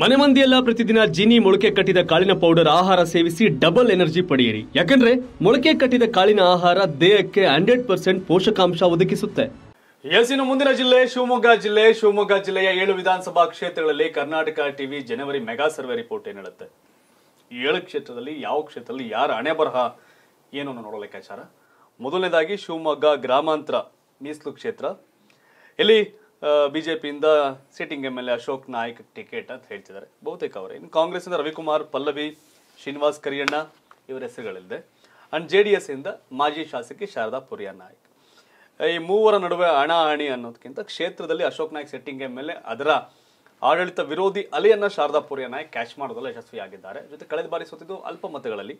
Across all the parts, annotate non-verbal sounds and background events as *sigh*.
ಮನೆ ಮಂದಿಯೆಲ್ಲ ಪ್ರತಿದಿನ ಜಿನಿ ಮೊಳಕೆ ಕಟ್ಟಿದ ಕಾಳಿನ ಪೌಡರ್ ಆಹಾರ ಸೇವಿಸಿ ಡಬಲ್ ಎನರ್ಜಿ ಪಡೆಯಿರಿ ಯಾಕಂದ್ರೆ ಮೊಳಕೆ ಕಟ್ಟಿದ ಕಾಳಿನ ಆಹಾರ ದೇಹಕ್ಕೆ ಹಂಡ್ರೆಡ್ ಪರ್ಸೆಂಟ್ ಪೋಷಕಾಂಶ ಒದಗಿಸುತ್ತೆ ಎಲ್ಸಿನ ಮುಂದಿನ ಜಿಲ್ಲೆ ಶಿವಮೊಗ್ಗ ಜಿಲ್ಲೆ ಶಿವಮೊಗ್ಗ ಜಿಲ್ಲೆಯ ಏಳು ವಿಧಾನಸಭಾ ಕ್ಷೇತ್ರಗಳಲ್ಲಿ ಕರ್ನಾಟಕ ಟಿವಿ ಜನವರಿ ಮೆಗಾ ಸರ್ವೆ ರಿಪೋರ್ಟ್ ಏನ್ ಹೇಳುತ್ತೆ ಏಳು ಕ್ಷೇತ್ರದಲ್ಲಿ ಯಾವ ಕ್ಷೇತ್ರದಲ್ಲಿ ಯಾರ ಹಣೆ ಬರಹ ಏನು ನೋಡೋ ಲೆಕ್ಕಾಚಾರ ಮೊದಲನೇದಾಗಿ ಶಿವಮೊಗ್ಗ ಗ್ರಾಮಾಂತರ ಮೀಸಲು ಕ್ಷೇತ್ರ ಇಲ್ಲಿ ಬಿ ಜೆ ಪಿಯಿಂದ sitting M L A Ashok Naik ticket ಅಂತ ಹೇಳ್ತಿದ್ದಾರೆ ಬಹುತೇಕ ಅವರೇ ಇನ್ನು ಕಾಂಗ್ರೆಸ್ಸಿಂದ ರವಿಕುಮಾರ್ ಪಲ್ಲವಿ ಶ್ರೀನಿವಾಸ್ ಕರಿಯಣ್ಣ ಇವರ ಹೆಸರುಗಳಿದೆ ಆ್ಯಂಡ್ ಜೆ ಡಿ ಎಸ್ ಇಂದ ಮಾಜಿ ಶಾಸಕಿ ಶಾರದಾ ಪುರಿಯ ನಾಯ್ಕ್ ಈ ಮೂವರ ನಡುವೆ ಹಣಿ ಅನ್ನೋದಕ್ಕಿಂತ ಕ್ಷೇತ್ರದಲ್ಲಿ Ashok Naik sitting M L A ಅದರ ಆಡಳಿತ ವಿರೋಧಿ ಅಲೆಯನ್ನು ಶಾರದಾ ಪುರಿಯ ನಾಯ್ಕ್ ಕ್ಯಾಶ್ ಮಾಡೋದಲ್ಲ ಯಶಸ್ವಿಯಾಗಿದ್ದಾರೆ ಜೊತೆ ಕಳೆದ ಬಾರಿ ಸೋತಿದ್ದು ಅಲ್ಪ ಮತಗಳಲ್ಲಿ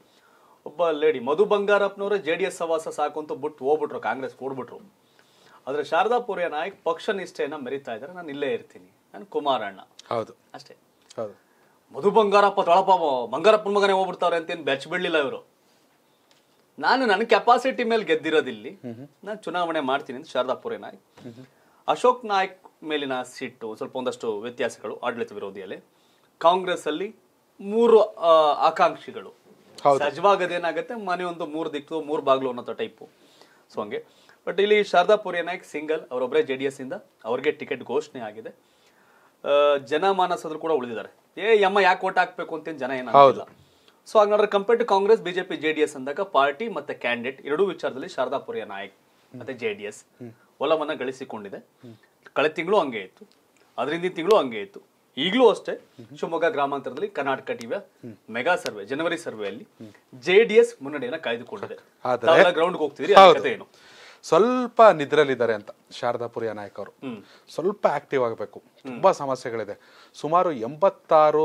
ಒಬ್ಬ ಲೇಡಿ ಮಧು ಬಂಗಾರಪ್ಪನವರೇ ಜೆ ಡಿ ಎಸ್ ಸವಾಸ ಸಾಕು ಅಂತ ಬಿಟ್ಟು ಹೋಗ್ಬಿಟ್ರು ಕಾಂಗ್ರೆಸ್ ಕೂಡ್ಬಿಟ್ರು ಶಾರದಾ ಪೂರ್ಯ ನಾಯಕ್ ಪಕ್ಷ ನಿಷ್ಠೆಯನ್ನ ಮರಿತಾ ಇದ್ದಾರೆ ನಾನು ಇಲ್ಲೇ ಇರ್ತೀನಿ ನಾನು ಕುಮಾರಣ್ಣ ಹೌದು ಅಷ್ಟೇ ಹೌದು ಮಧು ಬಂಗಾರಪ್ಪ ತೊಳಪ ಬಂಗಾರಪ್ಪನ ಮಗನೇ ಹೋಗ್ಬಿಡ್ತಾವ್ರೆ ಅಂತ ಏನು ಬೆಚ್ಚ ಬಿಡ್ಲಿಲ್ಲ ಇವರು ನಾನು ನನ್ನ ಕೆಪಾಸಿಟಿ ಮೇಲೆ ಗೆದ್ದಿರೋದಿಲ್ಲಿ ನಾನು ಚುನಾವಣೆ ಮಾಡ್ತೀನಿ ಅಂತ ಪೂರ್ಯ ನಾಯಕ್ ಅಶೋಕ್ ನಾಯಕ್ ಮೇಲಿನ ಸೀಟು ಸ್ವಲ್ಪ ಒಂದಷ್ಟು ವ್ಯತ್ಯಾಸಗಳು ಆಡಳಿತ ವಿರೋಧಿಯಲ್ಲಿ ಕಾಂಗ್ರೆಸ್ ಅಲ್ಲಿ ಮೂರು ಆಕಾಂಕ್ಷಿಗಳು ಏನಾಗುತ್ತೆ ಮನೆ ಒಂದು ಮೂರು ದಿಕ್ಕು ಮೂರು ಬಾಗ್ಲು ಅನ್ನೋ ಟೈಪು ಸೊ ಹಂಗೆ ಬಟ್ ಇಲ್ಲಿ ಶಾರದಾ ನಾಯಕ್ ಸಿಂಗಲ್ ಅವರೊಬ್ಬರೇ ಜೆ ಡಿ ಎಸ್ ಇಂದ ಅವ್ರಿಗೆ ಟಿಕೆಟ್ ಘೋಷಣೆ ಆಗಿದೆ ಜನಮಾನಸದ್ರು ಕೂಡ ಉಳಿದಿದ್ದಾರೆ ಏ ಯಮ್ಮ ಯಾಕೆ ಓಟ್ ಹಾಕ್ಬೇಕು ಅಂತ ಜನ ಏನಾಗಿಲ್ಲ ಸೊ ನೋಡ್ರೆ compare to Congress BJP J D S ಅಂದಾಗ ಪಾರ್ಟಿ ಮತ್ತೆ ಕ್ಯಾಂಡಿಡೇಟ್ ಎರಡೂ ವಿಚಾರದಲ್ಲಿ ಶಾರದಾ ನಾಯಕ್ ಮತ್ತೆ ಜೆ ಡಿ ಎಸ್ ಒಲವನ್ನ ಗಳಿಸಿಕೊಂಡಿದೆ ಕಳೆದ ತಿಂಗಳು ಹಂಗೆ ಇತ್ತು ಅದರಿಂದ ತಿಂಗಳು ಹಂಗೆ ಇತ್ತು ಈಗಲೂ ಅಷ್ಟೇ ಶಿವಮೊಗ್ಗ ಗ್ರಾಮಾಂತರದಲ್ಲಿ ಕರ್ನಾಟಕ ಟಿವಿಯ ಮೆಗಾ ಸರ್ವೆ ಜನವರಿ ಸರ್ವೆಯಲ್ಲಿ ಜೆ ಡಿ ಎಸ್ ಮುನ್ನಡೆಯನ್ನು ಕಾಯ್ದುಕೊಂಡಿದೆ ಗ್ರೌಂಡ್ಗೆ ಹೋಗ್ತಿದ್ರಿ ಏನು ಸ್ವಲ್ಪ ನಿದ್ರಲ್ಲಿದ್ದಾರೆ ಅಂತ ಶಾರದಾಪುರಿಯ ನಾಯಕರು ಸ್ವಲ್ಪ ಆಕ್ಟಿವ್ ಆಗಬೇಕು ತುಂಬಾ ಸಮಸ್ಯೆಗಳಿದೆ ಸುಮಾರು ಎಂಬತ್ತಾರು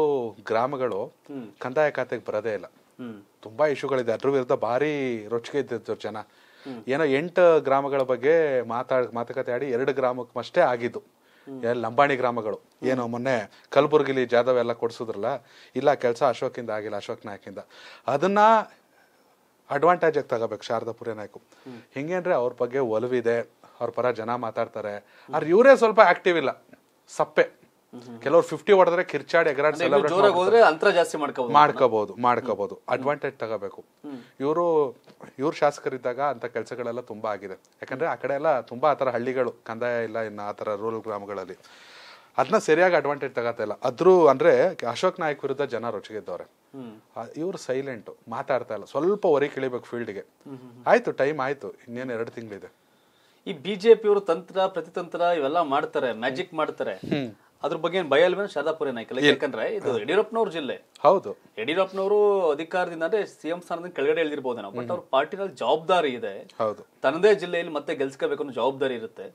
ಗ್ರಾಮಗಳು ಕಂದಾಯ ಖಾತೆಗೆ ಬರದೇ ಇಲ್ಲ ತುಂಬಾ ಇಶ್ಯೂಗಳಿದೆ ಅದ್ರ ವಿರುದ್ಧ ಭಾರಿ ರೊಚ್ಚಿಗೆ ಇದ್ದಿದ್ರು ಜನ ಏನೋ ಎಂಟು ಗ್ರಾಮಗಳ ಬಗ್ಗೆ ಮಾತಾಡ್ ಮಾತುಕತೆ ಆಡಿ ಎರಡು ಗ್ರಾಮಕ್ಕಷ್ಟೇ ಆಗಿದ್ದು ಲಂಬಾಣಿ ಗ್ರಾಮಗಳು ಏನೋ ಮೊನ್ನೆ ಕಲಬುರಗಿಲಿ ಜಾಧವ್ ಎಲ್ಲ ಕೊಡ್ಸುದ್ರಲ್ಲ ಇಲ್ಲ ಕೆಲಸ ಅಶೋಕಿಂದ ಆಗಿಲ್ಲ ಅಶೋಕ್ ನಾಯಕಿಂದ ಅದನ್ನ ಅಡ್ವಾಂಟೇಜ್ ಆಗಿ ತಗೋಬೇಕು ಶಾರದಾಪುರ ನಾಯ್ಕು ಹಿಂಗೇನ್ರೆ ಅವ್ರ ಬಗ್ಗೆ ಒಲವಿದೆ ಅವ್ರ ಪರ ಜನ ಮಾತಾಡ್ತಾರೆ ಆದ್ರೆ ಇವರೇ ಸ್ವಲ್ಪ ಆಕ್ಟಿವ್ ಇಲ್ಲ ಸಪ್ಪೆ ಕೆಲವ್ರು ಫಿಫ್ಟಿ ಹೊಡೆದ್ರೆ ಕಿರ್ಚಾಡ್ ಎಗರಾಡ್ ಜಾಸ್ತಿ ಮಾಡ್ಕೋಬಹುದು ಮಾಡ್ಕೋಬಹುದು ಅಡ್ವಾಂಟೇಜ್ ತಗೋಬೇಕು ಇವರು ಇವ್ರ ಶಾಸಕರಿದ್ದಾಗ ಅಂತ ಕೆಲಸಗಳೆಲ್ಲ ತುಂಬಾ ಆಗಿದೆ ಯಾಕಂದ್ರೆ ಆ ಕಡೆ ಎಲ್ಲ ತುಂಬಾ ಆತರ ಹಳ್ಳಿಗಳು ಕಂದಾಯ ಇಲ್ಲ ಇನ್ನು ಆತರ ರೂರಲ್ ಗ್ರಾಮಗಳಲ್ಲಿ ಅದನ್ನ ಸರಿಯಾಗಿ ಅಡ್ವಾಂಟೇಜ್ ತಗೋತಾ ಇಲ್ಲ ಅದ್ರೂ ಅಂದ್ರೆ ಅಶೋಕ್ ನಾಯಕ್ ವಿರುದ್ಧ ಜನ ರೊಚ್ಚಿಗೆದ್ದವ್ರೆ ಇವರು ಸೈಲೆಂಟ್ ಮಾತಾಡ್ತಾ ಇಲ್ಲ ಸ್ವಲ್ಪ ಹೊರಗೆ ಕಿಳಿಬೇಕು ಗೆ ಆಯ್ತು ಟೈಮ್ ಆಯ್ತು ಇನ್ನೇನು ಎರಡು ತಿಂಗಳಿದೆ ಈ ಬಿಜೆಪಿ ಬಿಜೆಪಿಯವರು ತಂತ್ರ ಪ್ರತಿತಂತ್ರ ಇವೆಲ್ಲ ಮಾಡ್ತಾರೆ ಮ್ಯಾಜಿಕ್ ಮಾಡ್ತಾರೆ ಅದ್ರ ಬಗ್ಗೆ ಭಯ ಇಲ್ವೇನು ಶಾರದಾಪುರ ನಾಯ್ಕಲ್ಲ ಯಾಕಂದ್ರೆ ಇದು ಯಡಿಯೂರಪ್ಪನವ್ರ ಜಿಲ್ಲೆ ಹೌದು ಯಡಿಯೂರಪ್ಪನವರು ಅಧಿಕಾರದಿಂದ ಅಂದ್ರೆ ಸಿಎಂ ಸ್ಥಾನದಿಂದ ಕೆಳಗಡೆ ಇಳ್ದಿರಬಹುದು ನಾವು ಬಟ್ ಅವ್ರ ಪಾರ್ಟಿನಲ್ಲಿ ಜವಾಬ್ದಾರಿ ಇದೆ ಹೌದು ತನ್ನದೇ ಜಿಲ್ಲೆಯಲ್ಲಿ ಮತ್ತೆ ಗೆಲ್ಸ್ಕೋಬೇಕು ಅನ್ನೋ ಜವಾಬ್ದಾರಿ ಇರುತ್ತೆ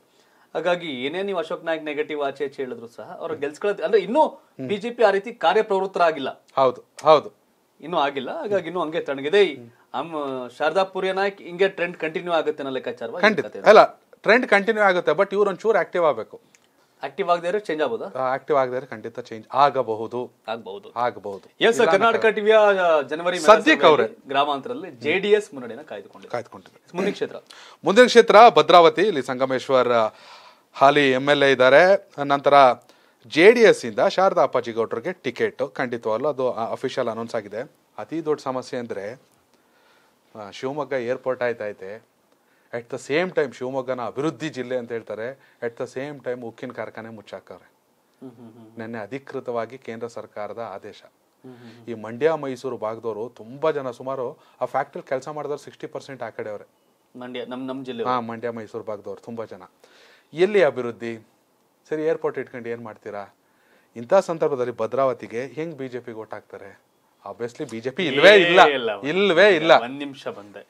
ಹಾಗಾಗಿ ಏನೇ ನೀವು ಅಶೋಕ್ ನಾಯಕ್ ನೆಗೆಟಿವ್ ಆಚೆ ಆಚೆ ಹೇಳಿದ್ರು ಸಹ ಅವ್ರ ಗೆಲ್ಸ್ಕೊಳ್ಳೋದು ಅಂದ್ರೆ ಇನ್ನೂ ಬಿಜೆಪಿ ಆ ರೀತಿ ಆಗಿಲ್ಲ ಹೌದು ಹೌದು ಇನ್ನು ಆಗಿಲ್ಲ ಹಾಗಾಗಿ ಇನ್ನೂ ಹಂಗೆ ತಣ್ಣಗಿದೆ ಶಾರದಾ ಪೂರ್ಯ ನಾಯಕ್ ಹಿಂಗೆ ಟ್ರೆಂಡ್ ಕಂಟಿನ್ಯೂ ಆಗುತ್ತೆ ಅನ್ನೋ ಲೆಕ್ಕಾಚಾರ ಅಲ್ಲ ಟ್ರೆಂಡ್ ಕಂಟಿನ್ಯೂ ಆಗುತ್ತೆ ಬಟ್ ಇವ್ರು ಒಂಚೂರು ಆಕ್ಟಿವ್ ಆಗಬೇಕು ಆಕ್ಟಿವ್ ಆಗದೇ ಚೇಂಜ್ ಆಗ್ಬೋದಾ ಆಕ್ಟಿವ್ ಆಗದೆ ಖಂಡಿತ ಚೇಂಜ್ ಆಗಬಹುದು ಆಗಬಹುದು ಆಗಬಹುದು ಎಸ್ ಕರ್ನಾಟಕ ಟಿವಿಯ ಜನವರಿ ಸದ್ಯಕ್ಕೆ ಅವರೇ ಗ್ರಾಮಾಂತರದಲ್ಲಿ ಜೆ ಡಿ ಎಸ್ ಮುನ್ನಡೆಯನ್ನು ಕಾಯ್ದುಕೊಂಡು ಕಾಯ್ದುಕೊಂಡಿದೆ ಮುಂದಿನ ಕ್ಷೇತ್ರ ಮುಂದಿನ ಕ್ಷೇತ್ರ ಭದ್ರಾವತಿ ಇಲ್ಲಿ ಸಂಗಮೇಶ್ವರ್ ಹಾಲಿ ಎಮ್ ಎಲ್ ಎ ಇದ್ದಾರೆ ನಂತರ ಜೆ ಡಿ ಇಂದ ಶಾರದಾ ಅಪ್ಪಾಜಿ ಗೌಡ್ರಿಗೆ ಟಿಕೆಟ್ ಖಂಡಿತವಲ್ಲ ಅದು ಅಫಿಷಿಯಲ್ ಅನೌನ್ಸ್ ಆಗಿದೆ ಅತಿ ದೊಡ್ಡ ಸಮಸ್ಯೆ ಅಂದ್ರೆ ಶಿವಮೊಗ್ಗ ಏರ್ಪೋರ್ಟ್ ಆಯ್ತೈತೆ ಎಟ್ ದ ಸೇಮ್ ಟೈಮ್ ಶಿವಮೊಗ್ಗನ ಅಭಿವೃದ್ಧಿ ಜಿಲ್ಲೆ ಅಂತ ಹೇಳ್ತಾರೆ ಎಟ್ ದ ಸೇಮ್ ಟೈಮ್ ಉಕ್ಕಿನ ಕಾರ್ಖಾನೆ ಮುಚ್ಚಾಕವ್ರೆ ನಿನ್ನೆ ಅಧಿಕೃತವಾಗಿ ಕೇಂದ್ರ ಸರ್ಕಾರದ ಆದೇಶ ಈ ಮಂಡ್ಯ ಮೈಸೂರು ಭಾಗದವರು ತುಂಬಾ ಜನ ಸುಮಾರು ಆ ಫ್ಯಾಕ್ಟ್ರಿ ಕೆಲಸ ಮಾಡಿದವರು ಸಿಕ್ಸ್ಟಿ ಪರ್ಸೆಂಟ್ ಆ ಕಡೆ ಮಂಡ್ಯ ನಮ್ಮ ಜಿಲ್ಲೆ ಹಾ ಮಂಡ್ಯ ಮೈಸೂರು ಭಾಗದವರು ತುಂಬಾ ಜನ ಎಲ್ಲಿ ಅಭಿವೃದ್ಧಿ ಸರಿ ಏರ್ಪೋರ್ಟ್ ಇಟ್ಕೊಂಡು ಏನು ಮಾಡ್ತೀರಾ ಇಂಥ ಸಂದರ್ಭದಲ್ಲಿ ಭದ್ರಾವತಿಗೆ ಹೆಂಗ್ ಬಿ ಜೆ ಪಿಗೆ ಓಟ್ ಹಾಕ್ತಾರೆ ಆಬ್ವಿಯಸ್ಲಿ ಬಿ ಜೆ ಪಿ ಇಲ್ವೇ ಇಲ್ಲ ಇಲ್ವೇ ಇಲ್ಲ ಒಂದು ನಿಮಿಷ ಬಂದೆ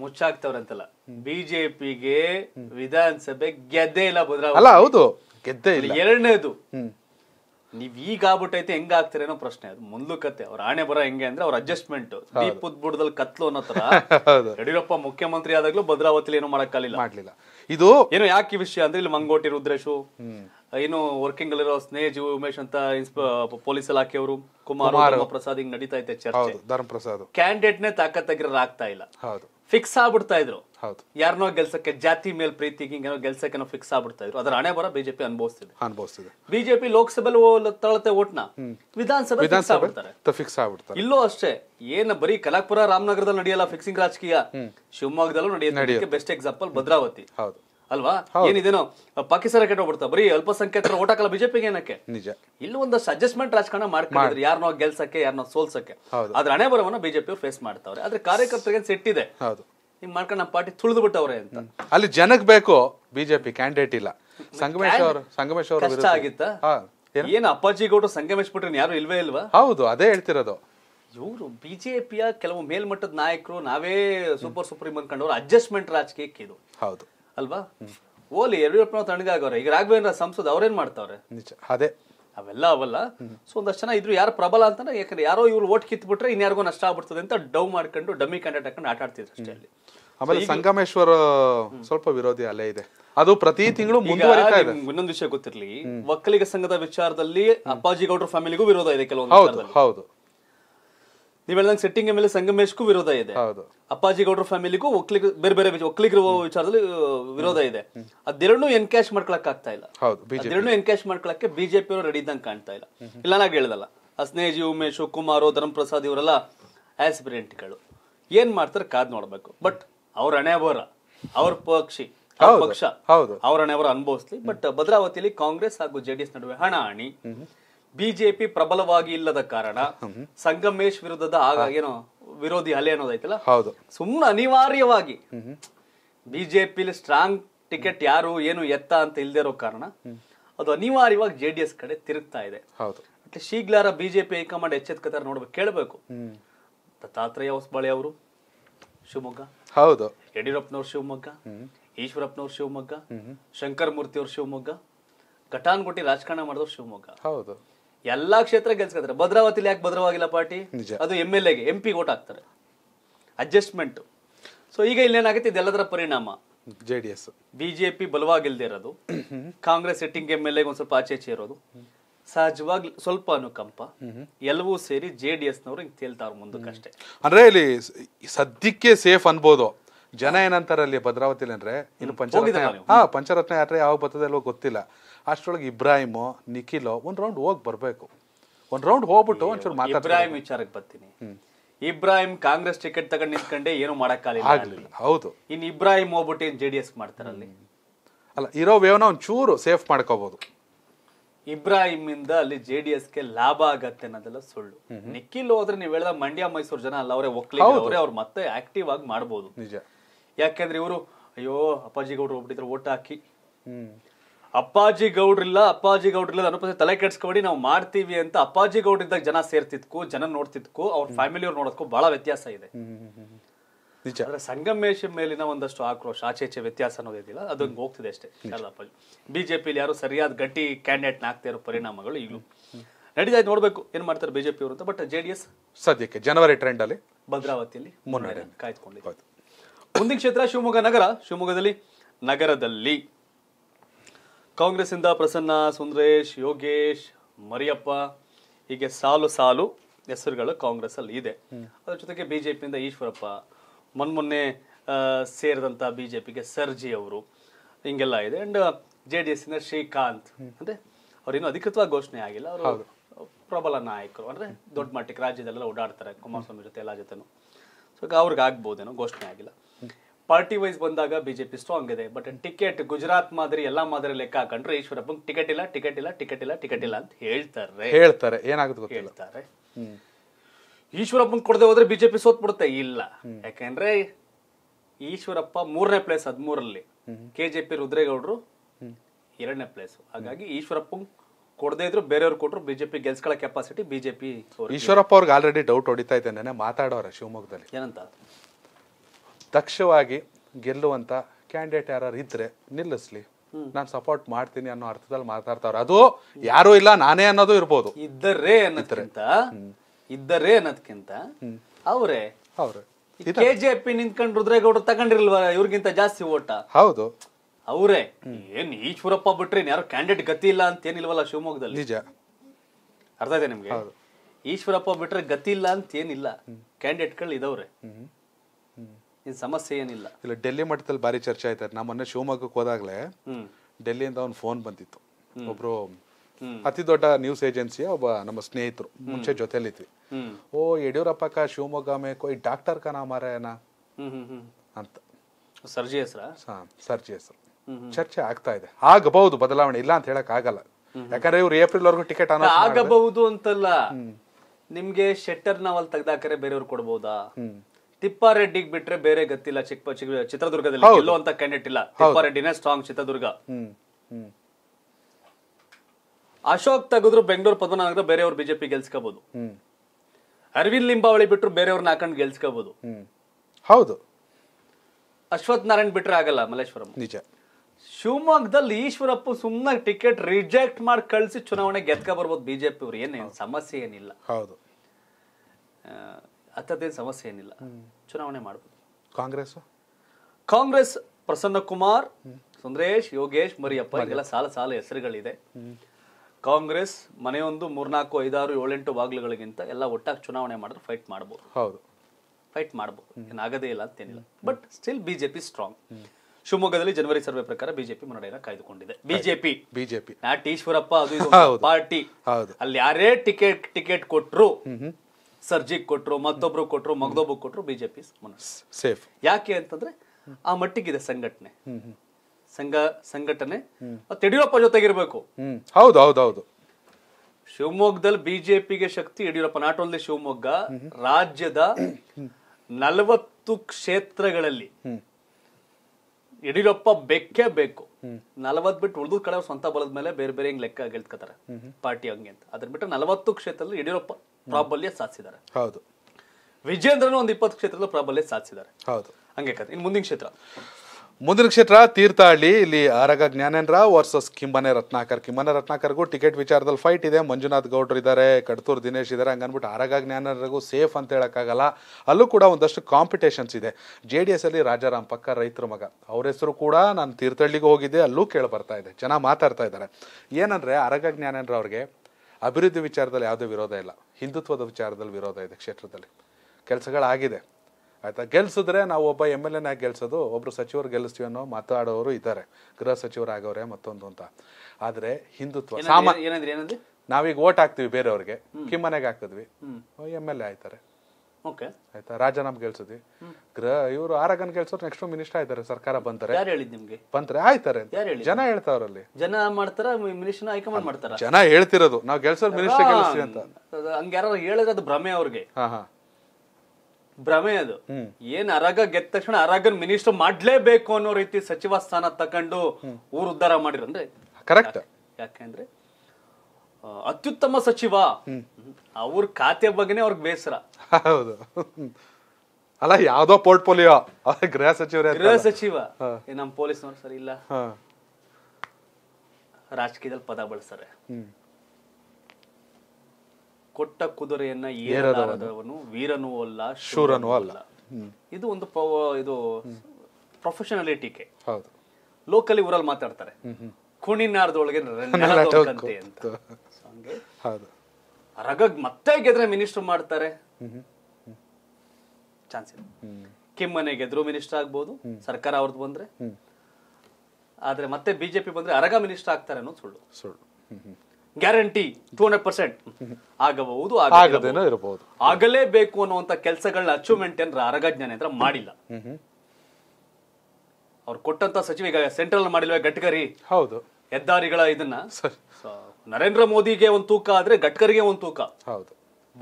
ಮುಚ್ಚಾಕ್ತವ್ರಂತಲ್ಲ ಬಿಜೆಪಿಗೆ ವಿಧಾನಸಭೆ ಗೆದ್ದೇ ಇಲ್ಲ ಭದ್ರಾವತಿ ಅಲ್ಲ ಹೌದು ಗೆದ್ದೇ ಇಲ್ಲ ಎರಡನೇದು ನೀವ್ ಈಗ ಆಗ್ಬಿಟ್ಟೈತೆ ಹೆಂಗ ಆಗ್ತಿರೇನೋ ಪ್ರಶ್ನೆ ಅದು ಮೊದಲು ಕತೆ ಅವ್ರ ಆಣೆ ಬರ ಹೆಂಗೆ ಅಂದ್ರೆ ಅವ್ರ ಅಡ್ಜಸ್ಟ್ಮೆಂಟ್ ದೀಪದ್ ಬುಡದಲ್ಲಿ ಕತ್ಲು ಅನ್ನೋ ತರ *laughs* ಯಡಿಯೂರಪ್ಪ ಮುಖ್ಯಮಂತ್ರಿ ಆದಾಗ್ಲೂ ಭದ್ರಾವತಿಲಿ ಏನೋ ಮಾಡಕ್ಕಾಗಲಿಲ್ಲ ಮಾಡ್ಲಿಲ್ಲ ಇದು ಏನು ಯಾಕೆ ವಿಷಯ ಅಂದ್ರೆ ಇಲ್ಲಿ ಮಂಗೋಟಿ ರುದ್ರೇಶು ಏನು ವರ್ಕಿಂಗ್ ಅಲ್ಲಿರೋ ಸ್ನೇಹಜಿ ಉಮೇಶ್ ಅಂತ ಪೊಲೀಸ್ ಇಲಾಖೆಯವರು ಕುಮಾರ್ ಪ್ರಸಾದ್ ಹಿಂಗ್ ನಡೀತಾ ಇದೆ ಚರ್ಚೆ ಧರ್ಮಪ್ರಸಾದ್ ಕ್ಯಾಂಡಿಡೇಟ್ ನೇ ತಾಕತ್ತಾಗಿರೋ ಆಗ್ತಾ ಇಲ್ಲ ಹೌದು ಫಿಕ್ಸ್ ಆಗ್ಬಿಡ್ತಾ ಇದ್ರು ಯಾರನ್ನೋ ಗೆಲ್ಸಕ್ಕೆ ಜಾತಿ ಮೇಲ್ ಪ್ರೀತಿ ಹಿಂಗೇನೋ ಗೆಲ್ಸಕ್ಕೆ ಫಿಕ್ಸ್ ಆಗ್ಬಿಡ್ತಾ ಇದ್ರು ಅದರ ಹಣೆ ಬರ ಬಿಜೆಪಿ ಅನುಭವಿಸ್ತಿದೆ ಅನುಭವಿಸ್ತಿದೆ ಬಿಜೆಪಿ ಲೋಕಸಭೆ ತಳತೆ ಓಟ್ನ ವಿಧಾನಸಭೆ ಫಿಕ್ಸ್ ಫಿಕ್ಸ್ ಆಗ್ಬಿಡ್ತಾರೆ ಇಲ್ಲೋ ಅಷ್ಟೇ ಏನ ಬರೀ ಕಲಾಕ್ಪುರ ರಾಮನಗರದಲ್ಲಿ ನಡೆಯಲ್ಲ ಫಿಕ್ಸಿಂಗ್ ರಾಜಕೀಯ ಶಿವಮೊಗ್ಗದಲ್ಲೂ ನಡೆಯುತ್ತೆ ಬೆಸ್ಟ್ ಎಕ್ಸಾಂಪಲ್ ಭದ್ರಾವತಿ ಹೌದು ಅಲ್ವಾ ಏನಿದೇನೋ ಪಾಕಿಸ್ತಾನ ಕೆಟ್ಟೋಗ್ಬಿಡ್ತಾ ಬರೀ ಅಲ್ಪಸಂಖ್ಯಾತರ ಓಟ್ ಹಾಕಲ್ಲ ಬಿಜೆಪಿಗೆ ಏನಕ್ಕೆ ನಿಜ ಇಲ್ಲಿ ಒಂದಷ್ಟು ಅಡ್ಜಸ್ಟ್ಮೆಂಟ್ ರಾಜಕಾರಣ ಮಾಡ್ಕೊಂಡ್ರೆ ಯಾರನ್ನೋ ಗೆಲ್ಸಕ್ಕೆ ಯಾರನ್ನೋ ಸೋಲ್ಸಕ್ಕೆ ಅದ್ರ ಹಣೆ ಬರವನ್ನ ಬಿಜೆಪಿ ಫೇಸ್ ಮಾಡ್ತಾವ್ರೆ ಆದ್ರೆ ಕಾರ್ಯಕರ್ತರಿಗೆ ಸೆಟ್ಟಿದೆ ಹಿಂಗ್ ಮಾಡ್ಕೊಂಡು ನಮ್ಮ ಪಾರ್ಟಿ ತುಳಿದು ಬಿಟ್ಟವ್ರೆ ಅಂತ ಅಲ್ಲಿ ಜನಕ್ ಬೇಕು ಬಿಜೆಪಿ ಕ್ಯಾಂಡಿಡೇಟ್ ಇಲ್ಲ ಸಂಗಮೇಶ್ವರ ಸಂಗಮೇಶ್ವರ ಕಷ್ಟ ಆಗಿತ್ತ ಏನ್ ಅಪ್ಪಾಜಿ ಗೌಡ್ರು ಸಂಗಮೇಶ್ ಬಿಟ್ರೆ ಯಾರು ಇಲ್ವೇ ಇಲ್ವಾ ಹೌದು ಅದೇ ಹೇಳ್ತಿರೋದು ಇವರು ಬಿಜೆಪಿಯ ಕೆಲವು ಮೇಲ್ಮಟ್ಟದ ನಾಯಕರು ನಾವೇ ಸೂಪರ್ ಸುಪ್ರೀಂ ಅನ್ಕೊಂಡವರು ಅಡ್ಜಸ್ಟ್ಮೆಂಟ್ ರಾಜಕೀಯಕ್ಕೆ ಇದು ಹೌದು ಅಲ್ವಾ ಓಲಿ ಯಡಿಯೂರಪ್ಪನ ತಣ್ಣಗಾಗವ್ರೆ ಈಗ ರಾಘವೇಂದ್ರ ಸಂಸದ ಅವ್ರೇನ್ ಮಾಡ್ತಾವ್ರೆ ನಿಜ ಅದೇ ಅವೆಲ್ಲ ಅವಲ್ಲ ಸೊ ಒಂದಷ್ಟು ಜನ ಇದ್ರು ಯಾರು ಪ್ರಬಲ ಅಂತಾನೆ ಯಾಕಂದ್ರೆ ಯಾರೋ ಇವ್ರು ಓಟ್ ಕಿತ್ಬಿಟ್ರೆ ಇನ್ಯಾರಿಗೂ ನಷ್ಟ ಆಗ್ಬಿಡ್ತದೆ ಅಂತ ಡೌ ಮಾಡ್ಕೊಂಡು ಡಮ್ಮಿ ಕಂಡಕ್ಟ್ ಹಾಕೊಂಡು ಆಟ ಆಡ್ತಿದ್ರು ಅಷ್ಟೇ ಅಲ್ಲಿ ಆಮೇಲೆ ಸಂಗಮೇಶ್ವರ ಸ್ವಲ್ಪ ವಿರೋಧಿ ಅಲೆ ಇದೆ ಅದು ಪ್ರತಿ ತಿಂಗಳು ಇನ್ನೊಂದು ವಿಷಯ ಗೊತ್ತಿರ್ಲಿ ಒಕ್ಕಲಿಗ ಸಂಘದ ವಿಚಾರದಲ್ಲಿ ಅಪ್ಪಾಜಿ ಗೌಡ್ರ ಫ್ಯಾಮಿಲಿಗೂ ವಿರೋಧ ಇದೆ ಕೆಲವೊಂದು ಹೌದು ನೀವ್ ಹೇಳಿದಂಗೆ ಸೆಟ್ಟಿಂಗ್ ಮೇಲೆ ಸಂಗಮೇಶ್ಗೂ ವಿರೋಧ ಇದೆ ಅಪ್ಪಾಜಿ ಗೌಡ್ರ ಫ್ಯಾಮಿಲಿಗೂ ಒಕ್ಲಿಗ್ ಬೇರೆ ಬೇರೆ ಒಕ್ಲಿಗಿರುವ ವಿಚಾರದಲ್ಲಿ ವಿರೋಧ ಇದೆ ಅದೆರಡನ್ನೂ ಎನ್ಕ್ಯಾಶ್ ಮಾಡ್ಕೊಳಕ್ ಆಗ್ತಾ ಇಲ್ಲ ಅದೆರಡನ್ನೂ ಎನ್ಕ್ಯಾಶ್ ಮಾಡ್ಕೊಳಕ್ಕೆ ಬಿಜೆಪಿ ಅವರು ರೆಡಿ ಇದ್ದಂಗೆ ಕಾಣ್ತಾ ಇಲ್ಲ ಇಲ್ಲ ನಾಗ ಹೇಳ್ದಲ್ಲ ಅಸ್ನೇಜಿ ಉಮೇಶ್ ಕುಮಾರ್ ಧರ್ಮಪ್ರಸಾದ್ ಇವರೆಲ್ಲ ಆಸ್ಪಿರೆಂಟ್ಗಳು ಏನ್ ಮಾಡ್ತಾರೆ ಕಾದ್ ನೋಡ್ಬೇಕು ಬಟ್ ಅವ್ರ ಹಣೆ ಅವರ ಅವ್ರ ಪಕ್ಷಿ ಪಕ್ಷ ಅವ್ರ ಹಣೆ ಅವರ ಅನುಭವಿಸ್ಲಿ ಬಟ್ ಭದ್ರಾವತಿಯಲ್ಲಿ ಕಾಂಗ್ರೆಸ್ ಹಾಗೂ ಜೆಡಿಎಸ್ ನಡುವೆ ಹಣ ಹಣಿ ಬಿಜೆಪಿ ಪ್ರಬಲವಾಗಿ ಇಲ್ಲದ ಕಾರಣ ಸಂಗಮೇಶ್ ವಿರುದ್ಧದ ಏನೋ ವಿರೋಧಿ ಅಲೆ ಅನ್ನೋದೈತಲ್ಲ ಹೌದು ಸುಮ್ಮನೆ ಅನಿವಾರ್ಯವಾಗಿ ಬಿಜೆಪಿ ಸ್ಟ್ರಾಂಗ್ ಟಿಕೆಟ್ ಯಾರು ಏನು ಎತ್ತ ಅಂತ ಇಲ್ದೇ ಇರೋ ಕಾರಣ ಅದು ಅನಿವಾರ್ಯವಾಗಿ ಜೆ ಕಡೆ ತಿರುಗ್ತಾ ಇದೆ ಹೌದು ಶೀಘ್ರ ಬಿಜೆಪಿ ಹೈಕಮಾಂಡ್ ಎಚ್ಚೆತ್ಕೋತಾರೆ ನೋಡ್ಬೇಕು ಕೇಳಬೇಕು ದತ್ತಾತ್ರೇಯ ಹೊಸಬಾಳೆ ಅವರು ಶಿವಮೊಗ್ಗ ಹೌದು ಯಡಿಯೂರಪ್ಪನವ್ರು ಶಿವಮೊಗ್ಗ ಈಶ್ವರಪ್ಪನವ್ರು ಶಿವಮೊಗ್ಗ ಶಂಕರ್ ಮೂರ್ತಿ ಅವ್ರ ಶಿವಮೊಗ್ಗ ಘಟಾನ್ಗುಟ್ಟಿ ರಾಜಕಾರಣ ಮಾಡಿದವ್ರು ಶಿವಮೊಗ್ಗ ಹೌದು ಎಲ್ಲಾ ಕ್ಷೇತ್ರ ಗೆಲ್ಸ್ಕೊತಾರೆ ಭದ್ರಾವತಿಲಿ ಯಾಕೆ ಭದ್ರವಾಗಿಲ್ಲ ಪಾರ್ಟಿ ಅದು ಎಮ್ ಎಲ್ ಎಗೆ ಎಂ ಪಿ ಓಟ್ ಹಾಕ್ತಾರೆ ಅಡ್ಜಸ್ಟ್ಮೆಂಟ್ ಸೊ ಈಗ ಇಲ್ಲೇನಾಗುತ್ತೆ ಇದೆಲ್ಲದರ ಪರಿಣಾಮ ಜೆ ಡಿ ಎಸ್ ಬಿಜೆಪಿ ಬಲವಾಗಿಲ್ದೇ ಇರೋದು ಕಾಂಗ್ರೆಸ್ ಸೆಟ್ಟಿಂಗ್ ಎಮ್ ಎಲ್ ಎಗೆ ಒಂದ್ ಸ್ವಲ್ಪ ಆಚೆ ಆಚೆ ಇರೋದು ಸಹಜವಾಗಿ ಸ್ವಲ್ಪ ಅನುಕಂಪ ಎಲ್ಲವೂ ಸೇರಿ ಜೆ ಡಿ ಎಸ್ನವರು ಹಿಂಗೆ ತೇಲ್ತಾರೆ ಮುಂದಕ್ಕಷ್ಟೇ ಅಂದ್ರೆ ಇಲ್ಲಿ ಸದ್ಯಕ್ಕೆ ಸೇಫ್ ಅನ್ಬೋದು ಜನ ಏನಂತಾರೆ ಅಲ್ಲಿ ಭದ್ರಾವತಿಲಿ ಅಂದ್ರೆ ಇನ್ನು ಪಂಚರತ್ನ ಹಾ ಪಂಚರತ್ನ ಯಾತ್ರೆ ಯಾವಾಗ ಬರ್ತದೆ ಗೊತ್ತಿಲ್ಲ ಅಷ್ಟರೊಳಗೆ ಇಬ್ರಾಹಿಮು ನಿಖಿಲೋ ಒಂದು ರೌಂಡ್ ಹೋಗಿ ಬರಬೇಕು ಒಂದು ರೌಂಡ್ ಹೋಗ್ಬಿಟ್ಟು ಒಂಚೂರು ಇಬ್ರಾಹಿಂ ವಿಚಾರಕ್ಕೆ ಬರ್ತೀನಿ ಇಬ್ರಾಹಿಂ ಕಾಂಗ್ರೆಸ್ ಟಿಕೆಟ್ ತಗೊಂಡು ನಿಂತ್ಕೊಂಡೆ ಏನು ಮಾಡೋಕ್ಕಾಗಲಿಲ್ಲ ಹೌದು ಇನ್ನು ಇಬ್ರಾಹಿಂ ಹೋಗ್ಬಿಟ್ಟು ಏನು ಜೆ ಡಿ ಎಸ್ ಮಾಡ್ತಾರಲ್ಲಿ ಅಲ್ಲ ಇರೋ ವೇವ್ನ ಚೂರು ಸೇಫ್ ಮಾಡ್ಕೋಬಹುದು ಇಬ್ರಾಹಿಂ ಇಂದ ಅಲ್ಲಿ ಜೆ ಡಿ ಎಸ್ ಗೆ ಲಾಭ ಆಗತ್ತೆ ಅನ್ನೋದೆಲ್ಲ ಸುಳ್ಳು ನಿಖಿಲ್ ಹೋದ್ರೆ ನೀವು ಹೇಳಿದ ಮಂಡ್ಯ ಮೈಸೂರು ಜನ ಅಲ್ಲ ಅವರೇ ಒಕ್ಕಲಿಗ ಅವರೇ ಅವ್ರು ಮತ್ತೆ ಆಕ್ಟಿವ್ ಆಗಿ ಮಾಡ್ಬೋದು ನಿಜ ಯಾಕಂದ್ರೆ ಇವರು ಅಯ್ಯೋ ಅಪ್ಪಾಜಿ ಗೌಡ್ರು ಹೋಗ್ಬಿಟ್ಟಿದ್ರು ಓಟ್ ಹಾಕಿ ಅಪ್ಪಾಜಿ ಗೌಡ್ರಿಲ್ಲ ಅಪ್ಪಾಜಿ ಗೌಡ್ರಿಲ್ಲ ಅನುಪಸ್ಥಿತಿ ತಲೆ ಕೆಡ್ಸ್ಕೊಡಿ ನಾವು ಮಾಡ್ತೀವಿ ಅಂತ ಅಪ್ಪಾಜಿ ಇದ್ದಾಗ ಜನ ಸೇರ್ತಿದ್ಕು ಜನ ನೋಡ್ತಿದ್ಕು ಅವ್ರ ಅವ್ರು ನೋಡೋದಕ್ಕೂ ಬಹಳ ವ್ಯತ್ಯಾಸ ಇದೆ ಆದ್ರೆ ಸಂಗಮೇಶ ಮೇಲಿನ ಒಂದಷ್ಟು ಆಕ್ರೋಶ ಆಚೆ ಈಚೆ ವ್ಯತ್ಯಾಸ ಅನ್ನೋದಿಲ್ಲ ಅದು ಹೋಗ್ತಿದೆ ಅಷ್ಟೇ ಬಿಜೆಪಿ ಬಿಜೆಪಿಲಿ ಯಾರು ಸರಿಯಾದ ಗಟ್ಟಿ ಕ್ಯಾಂಡಿಡೇಟ್ ಆಗ್ತಾ ಇರೋ ಪರಿಣಾಮಗಳು ಈಗಲೂ ನಡೀತಾ ನೋಡ್ಬೇಕು ಏನ್ ಮಾಡ್ತಾರೆ ಬಿಜೆಪಿ ಅವರು ಅಂತ ಬಟ್ ಜೆಡಿಎಸ್ ಸದ್ಯಕ್ಕೆ ಜನವರಿ ಟ್ರೆಂಡ್ ಅಲ್ಲಿ ಭದ್ರಾವತಿಯಲ್ಲಿ ಮುನ್ನಡೆ ಕಾಯ್ದುಕೊಂಡಿದೆ ಮುಂದಿನ ಕ್ಷೇತ್ರ ಶಿವಮೊಗ್ಗ ನಗರ ಶಿವಮೊಗ್ಗದಲ್ಲಿ ನಗರದಲ್ಲಿ ಕಾಂಗ್ರೆಸ್ಸಿಂದ ಪ್ರಸನ್ನ ಸುಂದರೇಶ್ ಯೋಗೇಶ್ ಮರಿಯಪ್ಪ ಹೀಗೆ ಸಾಲು ಸಾಲು ಹೆಸರುಗಳು ಕಾಂಗ್ರೆಸ್ಸಲ್ಲಿ ಇದೆ ಅದ್ರ ಜೊತೆಗೆ ಬಿಜೆಪಿಯಿಂದ ಈಶ್ವರಪ್ಪ ಮೊನ್ಮೊನ್ನೆ ಸೇರಿದಂತ ಬಿ ಜೆ ಸರ್ಜಿ ಅವರು ಹಿಂಗೆಲ್ಲ ಇದೆ ಅಂಡ್ ಜೆ ಡಿ ಎಸ್ಸಿನ ಶ್ರೀಕಾಂತ್ ಅಂದ್ರೆ ಅವ್ರೇನು ಅಧಿಕೃತವಾಗಿ ಘೋಷಣೆ ಆಗಿಲ್ಲ ಅವರು ಪ್ರಬಲ ನಾಯಕರು ಅಂದ್ರೆ ದೊಡ್ಡ ಮಟ್ಟಕ್ಕೆ ರಾಜ್ಯದಲ್ಲೆಲ್ಲ ಓಡಾಡ್ತಾರೆ ಕುಮಾರಸ್ವಾಮಿ ಜೊತೆ ಎಲ್ಲ ಜೊತೆನೂ ಸೊ ಅವ್ರಿಗೆ ಆಗ್ಬೋದೇನೋ ಘೋಷಣೆ ಆಗಿಲ್ಲ ಪಾರ್ಟಿ ವೈಸ್ ಬಂದಾಗ ಬಿಜೆಪಿ ಸ್ಟ್ರಾಂಗ್ ಇದೆ ಬಟ್ ಟಿಕೆಟ್ ಗುಜರಾತ್ ಮಾದರಿ ಎಲ್ಲ ಮಾದರಿ ಲೆಕ್ಕ ಹಾಕೊಂಡ್ರೆ ಈಶ್ವರಪ್ಪ ಟಿಕೆಟ್ ಇಲ್ಲ ಟಿಕೆಟ್ ಇಲ್ಲ ಟಿಕೆಟ್ ಇಲ್ಲ ಟಿಕೆಟ್ ಇಲ್ಲ ಅಂತ ಹೇಳ್ತಾರೆ ಹೇಳ್ತಾರೆ ಏನಾಗುತ್ತೆ ಹೇಳ್ತಾರೆ ಈಶ್ವರಪ್ಪನ ಕೊಡದೆ ಹೋದ್ರೆ ಬಿಜೆಪಿ ಸೋತ್ ಬಿಡುತ್ತೆ ಇಲ್ಲ ಯಾಕೆಂದ್ರೆ ಈಶ್ವರಪ್ಪ ಮೂರನೇ ಪ್ಲೇಸ್ ಹದಿಮೂರಲ್ಲಿ ಕೆಜೆಪಿ ರುದ್ರೇಗೌಡರು ಎರಡನೇ ಪ್ಲೇಸ್ ಹಾಗಾಗಿ ಈಶ್ವರಪ್ಪ ಕೊಡದೇ ಇದ್ರು ಬೇರೆಯವ್ರು ಕೊಟ್ಟರು ಬಿಜೆಪಿ ಗೆಲ್ಸ್ಕೊಳ್ಳೋ ಕೆಪಾಸಿಟಿ ಬಿಜೆಪಿ ಈಶ್ವರಪ್ಪ ಅವ್ರಿಗೆ ಆಲ್ರೆಡಿ ಡೌಟ್ ಹೊಡಿತಾ ಇದ್ದೇನೆ ಮಾತಾಡೋರ ಶಿವಮೊಗ್ಗದಲ್ಲಿ ಏನಂತ ದಕ್ಷವಾಗಿ ಗೆಲ್ಲುವಂತ ಕ್ಯಾಂಡಿಡೇಟ್ ಯಾರು ಇದ್ರೆ ನಿಲ್ಲಿಸ್ಲಿ ನಾನು ಸಪೋರ್ಟ್ ಮಾಡ್ತೀನಿ ಅನ್ನೋ ಅರ್ಥದಲ್ಲಿ ಮಾತಾಡ್ತಾವ್ರೆ ಅದು ಯಾರು ಇಲ್ಲ ನಾನೇ ಅನ್ನೋದು ಇರ್ಬೋದು ಇದ್ದರೇ ಅನ್ನೋದ್ರಿಂದ ಇದ್ದರೇ ಅನ್ನೋದ್ಕಿಂತ ಅವರೇ ಅವ್ರೆ ಕೆಜೆಪಿ ನಿಂತ್ಕೊಂಡು ರುದ್ರೇಗೌಡರು ತಗೊಂಡಿರ್ಲ್ವ ಇವ್ರಿಗಿಂತ ಜಾಸ್ತಿ ಓಟ ಹೌದು ಅವರೇ ಏನ್ ಈಶ್ವರಪ್ಪ ಬಿಟ್ರೆ ಯಾರು ಕ್ಯಾಂಡಿಡೇಟ್ ಗತಿ ಇಲ್ಲ ಅಂತ ಏನಿಲ್ವಲ್ಲ ಶಿವಮೊಗ್ಗದಲ್ಲಿ ನಿಜ ಅರ್ಥ ಇದೆ ನಿಮ್ಗೆ ಈಶ್ವರಪ್ಪ ಬಿಟ್ರೆ ಗತಿ ಇಲ್ಲ ಅಂತ ಏನಿಲ್ಲ ಕ್ಯಾಂಡಿಡೇಟ್ಗಳು ಇದಾವ್ರೆ ಇದು ಸಮಸ್ಯೆ ಏನಿಲ್ಲ ಇಲ್ಲ ಡೆಲ್ಲಿ ಮಟ್ಟದಲ್ಲಿ ಭಾರಿ ಚರ್ಚೆ ಆಯ್ತಾರೆ ನಾ ಮೊನ್ನೆ ಶಿವಮೊಗ್ಗಕ್ಕೆ ಹೋದಾಗಲೇ ಡೆಲ್ಲಿಯಿಂದ ಅವ್ನು ಫೋನ್ ಬಂದಿತ್ತು ಒಬ್ರು ಅತಿ ದೊಡ್ಡ ನ್ಯೂಸ್ ಏಜೆನ್ಸಿಯ ಒಬ್ಬ ನಮ್ಮ ಸ್ನೇಹಿತರು ಮುಂಚೆ ಜೊತೆಲಿ ಇದ್ವಿ ಓ ಯಡಿಯೂರಪ್ಪ ಶಿವಮೊಗ್ಗ ಮೇ ಕೋಯ್ ಡಾಕ್ಟರ್ ಕಾ ನಾ ಅಂತ ಸರ್ಜಿ ಹೆಸರ ಸರ್ಜಿ ಹೆಸರು ಚರ್ಚೆ ಆಗ್ತಾ ಇದೆ ಆಗಬಹುದು ಬದಲಾವಣೆ ಇಲ್ಲ ಅಂತ ಹೇಳಕ್ ಆಗಲ್ಲ ಯಾಕಂದ್ರೆ ಇವ್ರು ಏಪ್ರಿಲ್ ವರೆಗೂ ಟಿಕೆಟ್ ಆಗಬಹುದು ಅಂತಲ್ಲ ನಿಮ್ಗೆ ಶೆಟ್ಟರ್ ನಾವಲ್ ತೆಗ್ದಾಕರೆ ಬೇರೆಯವ್ರು ಕೊಡ್ಬೋದಾ ತಿಪ್ಪಾರೆಡ್ಡಿಗೆ ಬಿಟ್ರೆ ಬೇರೆ ಗತ್ತಿಲ್ಲ ಚಿಕ್ಕ ಚಿತ್ರದುರ್ಗದಲ್ಲಿ ಎಲ್ಲೋ ಅಂತ ಕ್ಯಾಂಡಿಡೇಟ್ ಇಲ್ಲ ತಿಪ್ಪಾರೆಡ್ಡಿನೇ ಸ್ಟ್ರಾಂಗ್ ಚಿತ್ರದುರ್ಗ ಅಶೋಕ್ ತೆಗೆದ್ರು ಬೆಂಗಳೂರು ಪದ್ಮನಾಭ ಬೇರೆಯವ್ರು ಬಿಜೆಪಿ ಗೆಲ್ಸ್ಕೋಬಹುದು ಅರವಿಂದ್ ಲಿಂಬಾವಳಿ ಬಿಟ್ಟರು ಬೇರೆಯವ್ರನ್ನ ಹಾಕೊಂಡು ಗೆಲ್ಸ್ಕೋಬಹುದು ಹೌದು ಅಶ್ವಥ್ ನಾರಾಯಣ್ ಬಿಟ್ರೆ ಆಗಲ್ಲ ಮಲ್ಲೇಶ್ವರಂ ನಿಜ ಶಿವಮೊಗ್ಗದಲ್ಲಿ ಈಶ್ವರಪ್ಪ ಸುಮ್ಮನೆ ಟಿಕೆಟ್ ರಿಜೆಕ್ಟ್ ಮಾಡಿ ಕಳಿಸಿ ಚುನಾವಣೆ ಗೆದ್ಕ ಬರ್ಬೋದು ಬಿಜೆಪಿ ಅವ್ರು ಏನು ಸಮಸ್ಯೆ ಏನಿಲ್ಲ ಹೌದು ಅಂಥದ್ದೇನು ಸಮಸ್ಯೆ ಏನಿಲ್ಲ ಚುನಾವಣೆ ಮಾಡ್ಬೋದು ಕಾಂಗ್ರೆಸ್ ಕಾಂಗ್ರೆಸ್ ಪ್ರಸನ್ನ ಕುಮಾರ್ ಸುಂದರೇಶ್ ಯೋಗೇಶ್ ಮರಿಯಪ್ಪ ಇದೆಲ್ಲ ಸಾಲ ಸಾಲ ಹೆಸರುಗಳಿದೆ ಕಾಂಗ್ರೆಸ್ ಮನೆಯೊಂದು ಮೂರ್ನಾಲ್ಕು ಐದಾರು ಏಳೆಂಟು ಬಾಗಿಲುಗಳಿಗಿಂತ ಎಲ್ಲ ಒಟ್ಟಾಗಿ ಚುನಾವಣೆ ಮಾಡಿದ್ರೆ ಫೈಟ್ ಮಾಡ್ಬೋದು ಹೌದು ಫೈಟ್ ಮಾಡ್ಬೋದು ಏನಾಗದೇ ಇಲ್ಲ ಅಂತೇನಿಲ್ಲ ಬಟ್ ಸ್ಟಿಲ್ ಬಿಜೆಪಿ ಸ್ಟ್ರಾಂಗ್ ಶಿವಮೊಗ್ಗದಲ್ಲಿ ಜನವರಿ ಸರ್ವೆ ಪ್ರಕಾರ ಬಿಜೆಪಿ ಮುನ್ನಡೆಯನ್ನು ಕಾಯ್ದುಕೊಂಡಿದೆ ಬಿಜೆಪಿ ಬಿಜೆಪಿ ನಾಟ್ ಈಶ್ವರಪ್ಪ ಅದು ಪಾರ್ಟಿ ಅಲ್ಲಿ ಯಾರೇ ಟಿಕೆಟ್ ಟಿಕೆಟ್ ಕೊಟ್ಟರು ಸರ್ಜಿಗ್ ಕೊಟ್ಟರು ಮತ್ತೊಬ್ರು ಕೊಟ್ಟರು ಮಗದೊಬ್ಬರು ಕೊಟ್ಟರು ಬಿಜೆಪಿ ಸೇಫ್ ಯಾಕೆ ಅಂತಂದ್ರೆ ಆ ಮಟ್ಟಿಗಿದೆ ಸಂಘಟನೆ ಸಂಘ ಸಂಘಟನೆ ಮತ್ತೆ ಯಡಿಯೂರಪ್ಪ ಜೊತೆಗಿರ್ಬೇಕು ಹೌದು ಹೌದು ಹೌದು ಶಿವಮೊಗ್ಗದಲ್ಲಿ ಬಿಜೆಪಿಗೆ ಶಕ್ತಿ ಯಡಿಯೂರಪ್ಪ ನಾಟ್ ಓನ್ಲಿ ಶಿವಮೊಗ್ಗ ರಾಜ್ಯದ ನಲವತ್ತು ಕ್ಷೇತ್ರಗಳಲ್ಲಿ ಯಡಿಯೂರಪ್ಪ ಬೆಕ್ಕೇ ಬೇಕು ನಲವತ್ ಬಿಟ್ಟು ಉಳಿದ ಕಡೆ ಸ್ವಂತ ಬಲದ ಮೇಲೆ ಬೇರೆ ಬೇರೆ ಹಿಂಗ್ ಲೆಕ್ಕ ಗೆಲ್ತ್ಕೋತಾರೆ ಪಾರ್ಟಿ ಹಂಗೆ ಅಂತ ಅದ್ರ ಬಿಟ್ಟು ನಲವತ್ತು ಕ್ಷೇತ್ರದಲ್ಲಿ ಯಡಿಯೂರಪ್ಪ ಪ್ರಾಬಲ್ಯ ಸಾಧಿಸಿದ್ದಾರೆ ಹೌದು ವಿಜೇಂದ್ರನು ಒಂದ್ ಇಪ್ಪತ್ತು ಕ್ಷೇತ್ರದಲ್ಲಿ ಪ್ರಾಬಲ್ಯ ಸಾಧಿಸಿದ್ದಾರೆ ಹೌದು ಹಂಗೆ ಇನ್ ಮುಂದಿನ ಕ್ಷೇತ್ರ ಮುಂದಿನ ಕ್ಷೇತ್ರ ತೀರ್ಥಹಳ್ಳಿ ಇಲ್ಲಿ ಆರಗ ಜ್ಞಾನೇಂದ್ರ ವರ್ಸಸ್ ಕಿಂಬನೆ ರತ್ನಾಕರ್ ಕಿಂಬನೆ ರತ್ನಾಕರ್ಗೂ ಟಿಕೆಟ್ ವಿಚಾರದಲ್ಲಿ ಫೈಟ್ ಇದೆ ಮಂಜುನಾಥ್ ಗೌಡ್ರು ಇದ್ದಾರೆ ಕಡ್ತೂರ್ ದಿನೇಶ್ ಇದ್ದಾರೆ ಹಂಗನ್ಬಿಟ್ಟು ಆರಗ ಜ್ಞಾನೇಂದ್ರಗೂ ಸೇಫ್ ಅಂತ ಹೇಳೋಕ್ಕಾಗಲ್ಲ ಅಲ್ಲೂ ಕೂಡ ಒಂದಷ್ಟು ಕಾಂಪಿಟೇಷನ್ಸ್ ಇದೆ ಜೆ ಡಿ ಎಸ್ ಅಲ್ಲಿ ರಾಜಾರಾಮ್ ಪಕ್ಕ ರೈತರ ಮಗ ಅವ್ರ ಹೆಸರು ಕೂಡ ನಾನು ತೀರ್ಥಹಳ್ಳಿಗೆ ಹೋಗಿದ್ದೆ ಅಲ್ಲೂ ಕೇಳಿ ಬರ್ತಾ ಇದೆ ಜನ ಮಾತಾಡ್ತಾ ಇದ್ದಾರೆ ಏನಂದರೆ ಆರಗ ಜ್ಞಾನೇಂದ್ರ ಅವ್ರಿಗೆ ಅಭಿವೃದ್ಧಿ ವಿಚಾರದಲ್ಲಿ ಯಾವುದೇ ವಿರೋಧ ಇಲ್ಲ ಹಿಂದುತ್ವದ ವಿಚಾರದಲ್ಲಿ ವಿರೋಧ ಇದೆ ಕ್ಷೇತ್ರದಲ್ಲಿ ಕೆಲಸಗಳಾಗಿದೆ ಆಯ್ತಾ ಗೆಲ್ಸಿದ್ರೆ ನಾವು ಒಬ್ಬ ಎಮ್ ಎಲ್ ಎನ ಗೆಲ್ಸೋದು ಒಬ್ಬರು ಸಚಿವರು ಗೆಲ್ಲಿಸ್ತೀವಿ ಅನ್ನೋ ಮಾತಾಡೋರು ಇದ್ದಾರೆ ಗೃಹ ಸಚಿವರಾಗವ್ರೆ ಮತ್ತೊಂದು ಅಂತ ಆದರೆ ಹಿಂದುತ್ವ ನಾವೀಗ ಓಟ್ ಹಾಕ್ತೀವಿ ಬೇರೆಯವ್ರಿಗೆ ಕಿಮ್ಮನೆಗೆ ಹಾಕಿದ್ವಿ ಎಮ್ ಎಲ್ ಎ ಆಯ್ತಾರೆ ಆಯ್ತಾ ರಾಜನಾಮ್ ಗೆಲ್ಸಿದ್ವಿ ಗೃಹ ಇವರು ಆರಗನ್ ಗೆಲ್ಸೋರು ನೆಕ್ಸ್ಟ್ ಮಿನಿಸ್ಟರ್ ಆಯ್ತಾರೆ ಸರ್ಕಾರ ಬಂತಾರೆ ಬಂದ್ರೆ ಆಯ್ತಾರೆ ಜನ ಹೇಳ್ತಾವ್ರಲ್ಲಿ ಜನ ಮಾಡ್ತಾರ ಮಿನಿಸ್ಟರ್ ಹೈಕಮಾಂಡ್ ಮಾಡ್ತಾರ ಜನ ಹೇಳ್ತಿರೋದು ನಾವು ಗೆಲ್ಸೋರು ಮಿನಿಸ್ಟರ್ ಗೆಲ್ಸಿ ಅಂತ ಹಂಗ ಯಾರು ಹೇಳಿದ್ರೆ ಅದು ಭ್ರಮೆ ಅವ್ರಿಗೆ ಹಾ ಹಾ ಭ್ರಮೆ ಅದು ಏನ್ ಅರಗ ಗೆದ್ದ ತಕ್ಷಣ ಅರಗನ್ ಮಿನಿಸ್ಟರ್ ಮಾಡ್ಲೇಬೇಕು ಅನ್ನೋ ರೀತಿ ಸಚಿವ ಸ್ಥಾನ ತಕೊಂಡು ಊರು ಉದ್ಧಾರ ಮಾಡಿರಂದ್ರೆ ಕರೆಕ್ಟ್ ಯಾಕೆಂದ್ರೆ ಅತ್ಯುತ್ತಮ ಸಚಿವ ಅವ್ರ ಖಾತೆ ಬಗ್ಗೆನೆ ಅವ್ರಿಗೆ ಬೇಸರ ಹೌದು ಅಲ್ಲ ಯಾವ್ದೋ ಪೋರ್ಟ್ಫೋಲಿಯೋ ಗೃಹ ಸಚಿವ ಗೃಹ ಸಚಿವ ನಮ್ ಪೊಲೀಸ್ನವ್ರು ಸರಿ ಇಲ್ಲ ರಾಜಕೀಯದಲ್ಲಿ ಪದ ಬಳಸ್ತಾರೆ ಕೊಟ್ಟ ಕುದುರೆಯನ್ನ ಏರದವನು ವೀರನೂ ಅಲ್ಲ ಶೂರನೂ ಅಲ್ಲ ಇದು ಒಂದು ಇದು ಹೌದು ಲೋಕಲಿ ಊರಲ್ಲಿ ಮಾತಾಡ್ತಾರೆ ಕುಣಿನಾರದೊಳಗೆ ಅಂತ ರಗಗ್ ಮತ್ತೆ ಗೆದ್ರೆ ಮಿನಿಸ್ಟರ್ ಮಾಡ್ತಾರೆ ಚಾನ್ಸ್ ಇದೆ ಕೆಮ್ಮನೆ ಗೆದ್ರು ಮಿನಿಸ್ಟರ್ ಆಗ್ಬೋದು ಸರ್ಕಾರ ಅವ್ರದ್ದು ಬಂದ್ರೆ ಆದ್ರೆ ಮತ್ತೆ ಬಿಜೆಪಿ ಬಂದ್ರೆ ಅರಗ ಮಿನಿಸ್ಟರ್ ಆಗ್ತಾರೆ ಅನ್ನೋದು ಸುಳ್ಳು ಸುಳ್ಳು ಗ್ಯಾರಂಟಿ ಟೂ ಹಂಡ್ರೆಡ್ ಪರ್ಸೆಂಟ್ ಆಗಬಹುದು ಆಗದೇನೋ ಇರಬಹುದು ಆಗಲೇಬೇಕು ಅನ್ನುವಂತ ಕೆಲಸಗಳ ಅಚೀವ್ಮೆಂಟ್ ಏನ್ರ ಅರಗ ಜ್ಞಾನೇಂದ್ರ ಮಾಡಿಲ್ಲ ಅವ್ರು ಕೊಟ್ಟಂತ ಸಚಿವ ಈಗ ಸೆಂಟ್ರಲ್ ಮಾಡಿಲ್ವೇ ಗಟ್ಕರಿ ಹೌದು ಹೆದ್ದಾರಿಗಳ ಇದನ್ನ ನರೇಂದ್ರ ಮೋದಿಗೆ ಒಂದು ತೂಕ ಆದ್ರೆ ಗಟ್ಕರಿಗೆ ಒಂದು ತೂಕ ಹೌದು